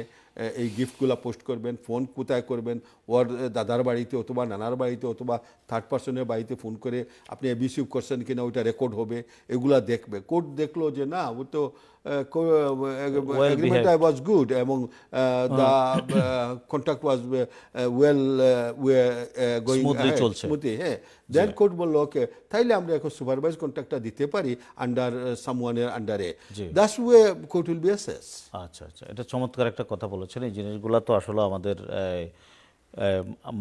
এই গিফটগুলো পোস্ট করবেন ফোন কোথায় করবেন ওর দাদার বাড়িতে অথবা নানার বাড়িতে অথবা থার্ড পার্সনের বাড়িতে ফোন করে আপনি রিসিভ করছেন কিনা ওইটা রেকর্ড হবে এগুলা দেখবে কোর্ট দেখলো যে না ও তো uh, uh well agreement behaved. was good among uh, the ah. uh, contract was uh, well uh, were uh, going smoothly চলছে smoothly হ্যাঁ দেন কোর্ট বলল ওকে তাইলে আমরা এখন সুপারভাইজ কন্ট্রাক্টটা দিতে পারি আন্ডার সামওয়ানের আন্ডারে that's way court will be assess আচ্ছা আচ্ছা এটা চমৎকার একটা কথা বলেছেন এই জিনিসগুলো তো আসলে আমাদের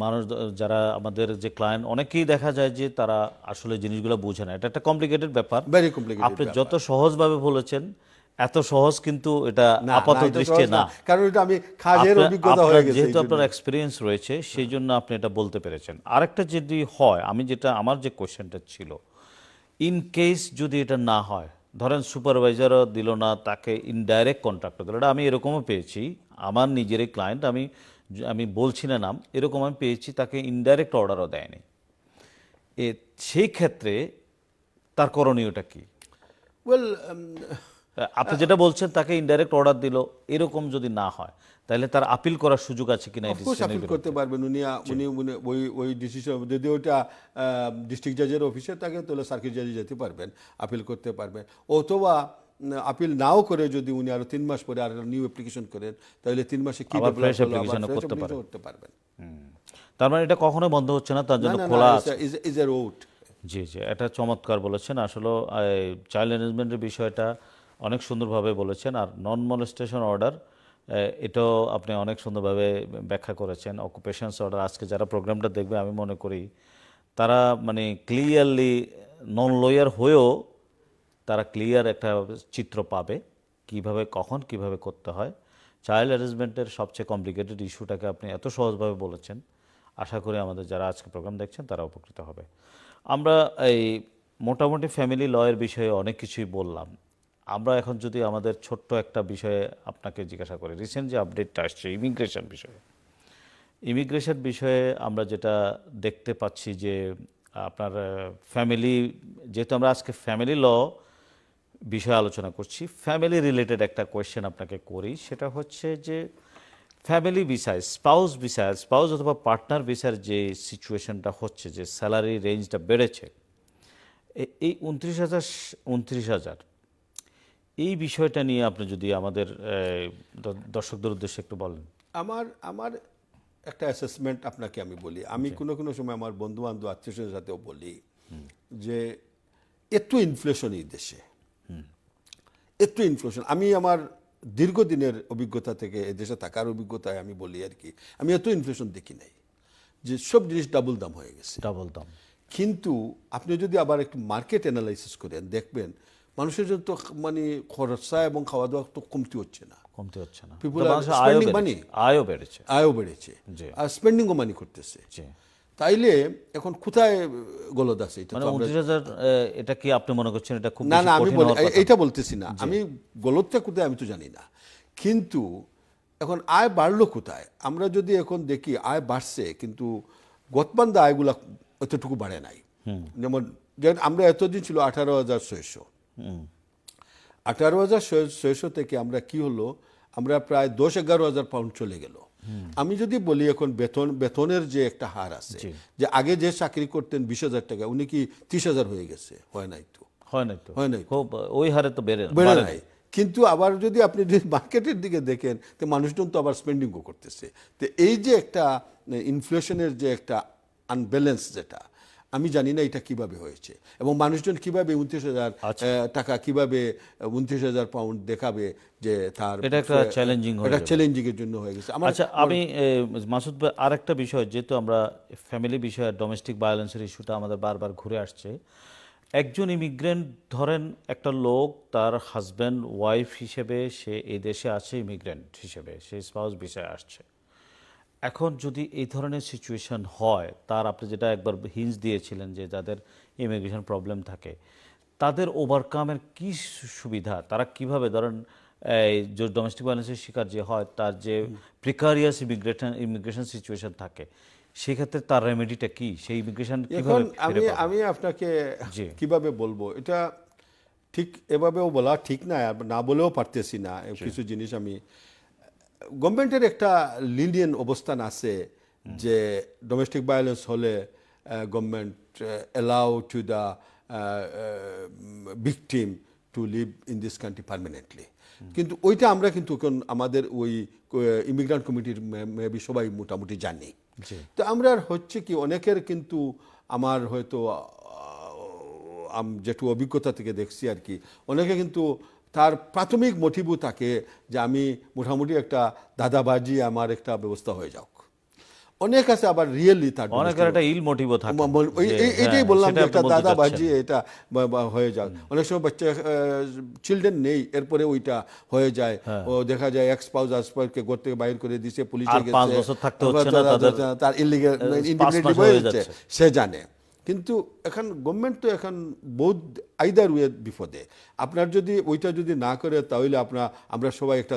মানুষ যারা আমাদের যে ক্লায়েন্ট অনেকেই দেখা যায় যে তারা আসলে জিনিসগুলো বোঝে না এটা একটা কমপ্লিকেটেড ব্যাপার ভেরি কমপ্লিকেটেড আপনি যত সহজভাবে বলেছেন এত সহজ কিন্তু এটা আপাত দৃষ্টি না কারণ এটা আমি কাজের অভিজ্ঞতা হয়ে গেছে যেহেতু আপনার এক্সপেরিয়েন্স রয়েছে সেই জন্য আপনি এটা বলতে পেরেছেন আরেকটা যদি হয় আমি যেটা আমার যে কোশ্চেনটা ছিল ইন কেস যদি এটা না হয় ধরেন সুপারভাইজারও দিল না তাকে ইনডাইরেক্ট কন্ট্রাক্টর দিল এটা আমি এরকমও পেয়েছি আমার নিজেরই ক্লায়েন্ট আমি আমি বলছি না নাম এরকম আমি পেয়েছি তাকে ইনডাইরেক্ট অর্ডারও দেয়নি এ সেই ক্ষেত্রে তার করণীয়টা কি ওয়েল আপনি যেটা বলছেন তাকে ইনডাইরেক্ট অর্ডার দিল এরকম যদি না হয় তাহলে তার আপিল করার সুযোগ আছে কিনা আপিল করতে পারবেন উনি উনি ওই ওই ডিসিশন যদি ওইটা ডিস্ট্রিক্ট জাজের অফিসে থাকে তাহলে সার্কিট জাজে যেতে পারবেন আপিল করতে পারবেন অথবা আপিল নাও করে যদি উনি আরো তিন মাস পরে আর নিউ অ্যাপ্লিকেশন করেন তাহলে তিন মাসে কি করতে পারবেন তার মানে এটা কখনোই বন্ধ হচ্ছে না তার জন্য খোলা ইজ এ রোড জি জি এটা চমৎকার বলেছেন আসলে চাইল্ড ম্যানেজমেন্টের বিষয়টা অনেক সুন্দরভাবে বলেছেন আর নন মলেস্টেশন অর্ডার এটাও আপনি অনেক সুন্দরভাবে ব্যাখ্যা করেছেন অকুপেশনস অর্ডার আজকে যারা প্রোগ্রামটা দেখবে আমি মনে করি তারা মানে ক্লিয়ারলি নন লয়ার হয়েও তারা ক্লিয়ার একটা চিত্র পাবে কিভাবে কখন কিভাবে করতে হয় চাইল্ড অ্যারেঞ্জমেন্টের সবচেয়ে কমপ্লিকেটেড ইস্যুটাকে আপনি এত সহজভাবে বলেছেন আশা করি আমাদের যারা আজকে প্রোগ্রাম দেখছেন তারা উপকৃত হবে আমরা এই মোটামুটি ফ্যামিলি লয়ের বিষয়ে অনেক কিছুই বললাম আমরা এখন যদি আমাদের ছোট্ট একটা বিষয়ে আপনাকে জিজ্ঞাসা করি রিসেন্ট যে আপডেটটা আসছে ইমিগ্রেশন বিষয়ে ইমিগ্রেশন বিষয়ে আমরা যেটা দেখতে পাচ্ছি যে আপনার ফ্যামিলি যেহেতু আমরা আজকে ফ্যামিলি ল বিষয়ে আলোচনা করছি ফ্যামিলি রিলেটেড একটা কোয়েশ্চেন আপনাকে করি সেটা হচ্ছে যে ফ্যামিলি বিষয় স্পাউস বিষয় স্পাউস অথবা পার্টনার বিষয়ের যে সিচুয়েশনটা হচ্ছে যে স্যালারি রেঞ্জটা বেড়েছে এই উনত্রিশ হাজার উনত্রিশ হাজার এই বিষয়টা নিয়ে আপনি যদি আমাদের দর্শকদের উদ্দেশ্যে একটু বলেন আমার আমার একটা অ্যাসেসমেন্ট আপনাকে আমি বলি আমি আচ্ছা। কোনো কোনো সময় আমার বন্ধু বান্ধব আত্মীয়স্বজনের সাথেও বলি যে একটু ইনফ্লেশন এই দেশে এত ইনফ্লেশন আমি আমার দীর্ঘদিনের অভিজ্ঞতা থেকে এদেশে থাকার অভিজ্ঞতায় আমি বলি আর কি আমি এত ইনফ্লেশন দেখি নাই যে সব জিনিস ডাবল দাম হয়ে গেছে ডাবল দাম কিন্তু আপনি যদি আবার একটু মার্কেট অ্যানালাইসিস করেন দেখবেন মানুষের জন্য তো মানে খরচা এবং খাওয়া দাওয়া তো কমতি হচ্ছে না হচ্ছে না পিপুল স্পেন্ডিং মানি আয়ও বেড়েছে আয়ও বেড়েছে আর স্পেন্ডিংও মানি করতেছে তাইলে এখন কোথায় আছে এটা মানে এটা কি আপনি মনে করছেন এটা খুব না না আমি এটা বলতেছি না আমি কোথায় আমি তো জানি না কিন্তু এখন আয় বাড়লো কোথায় আমরা যদি এখন দেখি আয় বাড়ছে কিন্তু গতবান্ধা আয়গুলা এতটুকু বাড়ে নাই যেমন যেমন আমরা এতদিন ছিল আঠারো হাজার ছয়শো আঠারো হাজার ছয়শো থেকে আমরা কি হলো আমরা প্রায় দশ এগারো হাজার পাউন্ড চলে গেল আমি যদি বলি এখন বেতন বেতনের যে একটা হার আছে যে আগে যে চাকরি করতেন বিশ হাজার টাকা উনি কি ত্রিশ হাজার হয়ে গেছে হয় নাই তো হয় নাই তো হয় নাই ওই হারে তো বেড়ে বেড়ে নাই কিন্তু আবার যদি আপনি যদি মার্কেটের দিকে দেখেন তো মানুষজন তো আবার স্পেন্ডিংও করতেছে তো এই যে একটা ইনফ্লেশনের যে একটা আনব্যালেন্স যেটা আমি জানি না এটা কিভাবে হয়েছে এবং মানুষজন কিভাবে উনত্রিশ হাজার আচ্ছা। টাকা কিভাবে উনত্রিশ হাজার পাউন্ড দেখাবে যে তার এটা একটা চ্যালেঞ্জিং এটা চ্যালেঞ্জিং এর জন্য হয়ে গেছে আচ্ছা আমি মাসুদ ভাই আর একটা বিষয় যেহেতু আমরা ফ্যামিলি বিষয়ে ডোমেস্টিক ভায়োলেন্সের ইস্যুটা আমাদের বারবার ঘুরে আসছে একজন ইমিগ্রেন্ট ধরেন একটা লোক তার হাজব্যান্ড ওয়াইফ হিসেবে সে এই দেশে আছে ইমিগ্রেন্ট হিসেবে সে স্পাউস বিষয়ে আসছে এখন যদি এই ধরনের সিচুয়েশন হয় তার আপনি যেটা একবার হিন্স দিয়েছিলেন যে যাদের ইমিগ্রেশন প্রবলেম থাকে তাদের ওভারকামের কি সুবিধা তারা কিভাবে ধরেন এই যে ডোমেস্টিক ভায়োলেন্সের শিকার যে হয় তার যে প্রিকারিয়াস ইমিগ্রেশন ইমিগ্রেশন সিচুয়েশন থাকে সেক্ষেত্রে তার রেমেডিটা কি সেই ইমিগ্রেশন এখন আমি আমি আপনাকে কিভাবে বলবো এটা ঠিক এভাবেও বলা ঠিক না না বলেও পারতেছি না কিছু জিনিস আমি গভর্নমেন্টের একটা লিনিয়েন অবস্থান আছে যে ডোমেস্টিক ভায়োলেন্স হলে government allow to the victim to live in this country permanently কিন্তু ওইটা আমরা কিন্তু আমাদের ওই ইমিগ্রান্ট কমিটির মেবি সবাই মোটামুটি জানি তো আমরা হচ্ছে কি অনেকের কিন্তু আমার হয়তো যেটু অভিজ্ঞতা থেকে দেখছি আর কি অনেকে কিন্তু তার প্রাথমিক মোটিভও থাকে যে আমি মোটামুটি একটা দাদাবাজি আমার একটা ব্যবস্থা হয়ে যাওক অনেক আছে আবার রিয়েলি তার অনেকের একটা ইল মোটিভও থাকে এটাই হ্যাঁ, বললাম যে একটা এটা হয়ে যায় অনেক সময় বাচ্চা চিলড্রেন নেই এরপরে ওইটা হয়ে যায় হ্যাঁ। ও দেখা যায় এক্স পাউস ঘর থেকে বাইর করে দিছে পুলিশে গেছে তার ইলিগেল ইন্ডিপেন্ডেন্ট হয়ে যাচ্ছে সে জানে কিন্তু এখন গভর্নমেন্ট তো এখন বহুত আইদার ওয়ে বিপদে আপনার যদি ওইটা যদি না করে তাহলে আপনার আমরা সবাই একটা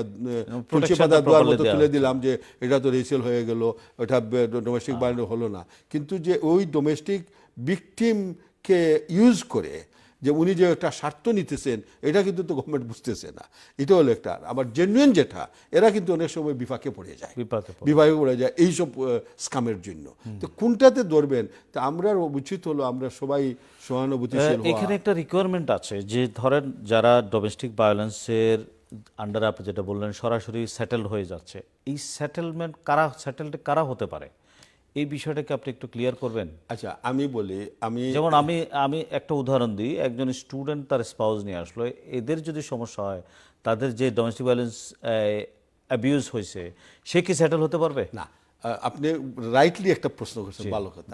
পাতা দেওয়ার মতো তুলে দিলাম যে এটা তো রেসেল হয়ে গেল ওটা ডোমেস্টিক বাইরে হলো না কিন্তু যে ওই ডোমেস্টিক ভিকটিমকে ইউজ করে যে উনি যে একটা স্বার্থ নিতেছেন এটা কিন্তু তো গভর্নমেন্ট বুঝতেছে না এটা হলো একটা আবার জেনুইন যেটা এরা কিন্তু অনেক সময় বিপাকে পড়ে যায় বিপাকে পড়ে যায় এইসব স্কামের জন্য তো কোনটাতে ধরবেন তা আমরা উচিত হলো আমরা সবাই সহানুভূতি এখানে একটা রিকোয়ারমেন্ট আছে যে ধরেন যারা ডোমেস্টিক ভায়োলেন্সের আন্ডার আপ যেটা বললেন সরাসরি সেটেল হয়ে যাচ্ছে এই সেটেলমেন্ট কারা সেটেলড কারা হতে পারে এই বিষয়টাকে আপনি একটু ক্লিয়ার করবেন আচ্ছা আমি বলি আমি যেমন আমি আমি একটা উদাহরণ দিই একজন স্টুডেন্ট তার স্পাউস নিয়ে আসলো এদের যদি সমস্যা হয় তাদের যে ডোমেস্টিক ভ্যালেন্স অ্যাবিউজ হয়েছে সে কি সেটেল হতে পারবে না আপনি রাইটলি একটা প্রশ্ন করছেন ভালো কথা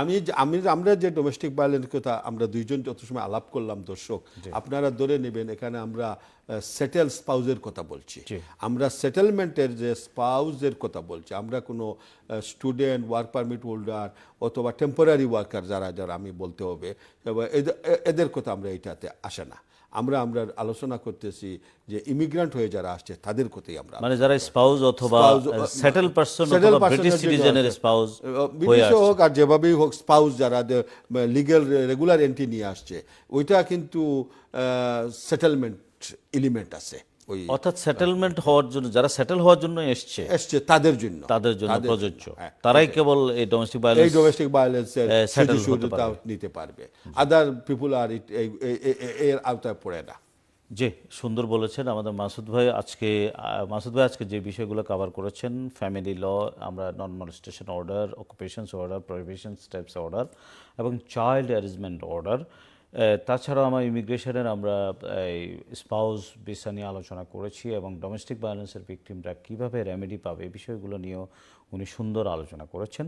আমি আমি আমরা যে ডোমেস্টিক ভায়োলেন্স কথা আমরা দুইজন যত সময় আলাপ করলাম দর্শক আপনারা ধরে নেবেন এখানে আমরা সেটেল স্পাউজের কথা বলছি আমরা সেটেলমেন্টের যে স্পাউজের কথা বলছি আমরা কোনো স্টুডেন্ট ওয়ার্ক পারমিট হোল্ডার অথবা টেম্পোরারি ওয়ার্কার যারা যারা আমি বলতে হবে এদের কথা আমরা এটাতে আসে না আমরা আমরা আলোচনা করতেছি যে ইমিগ্রান্ট হয়ে যারা আসছে তাদের কোথায় আমরা মানে যারা স্পাউজ অথবা সেটেল পারসন সেটেল ব্রিটিশ সিটিজেনের স্পাউজ বিদেশে হোক আর যেভাবেই হোক স্পাউস যারা লিগ্যাল রেগুলার এন্ট্রি নিয়ে আসছে ওইটা কিন্তু সেটেলমেন্ট এলিমেন্ট আছে ওই অর্থাৎ সেটেলমেন্ট হওয়ার জন্য যারা সেটেল হওয়ার জন্য এসছে এসছে তাদের জন্য তাদের জন্য প্রযোজ্য হ্যাঁ, তারাই কেবল এই ডোমেস্টিক ভায়োলেন্স এই ডোমেস্টিক ভায়োলেন্স সেটেল নিতে পারবে আদার পিপল আর এর আওতায় পড়ে না জি সুন্দর বলেছেন আমাদের মাসুদ ভাই আজকে মাসুদ ভাই আজকে যে বিষয়গুলো কভার করেছেন ফ্যামিলি ল আমরা non station order occupations order prohibition steps order এবং চাইল্ড অ্যারেঞ্জমেন্ট অর্ডার তাছাড়াও আমার ইমিগ্রেশনের আমরা এই স্পাউস ভিসা নিয়ে আলোচনা করেছি এবং ডোমেস্টিক ভায়োলেন্সের ভিকটিমরা কীভাবে রেমেডি পাবে এই বিষয়গুলো নিয়েও উনি সুন্দর আলোচনা করেছেন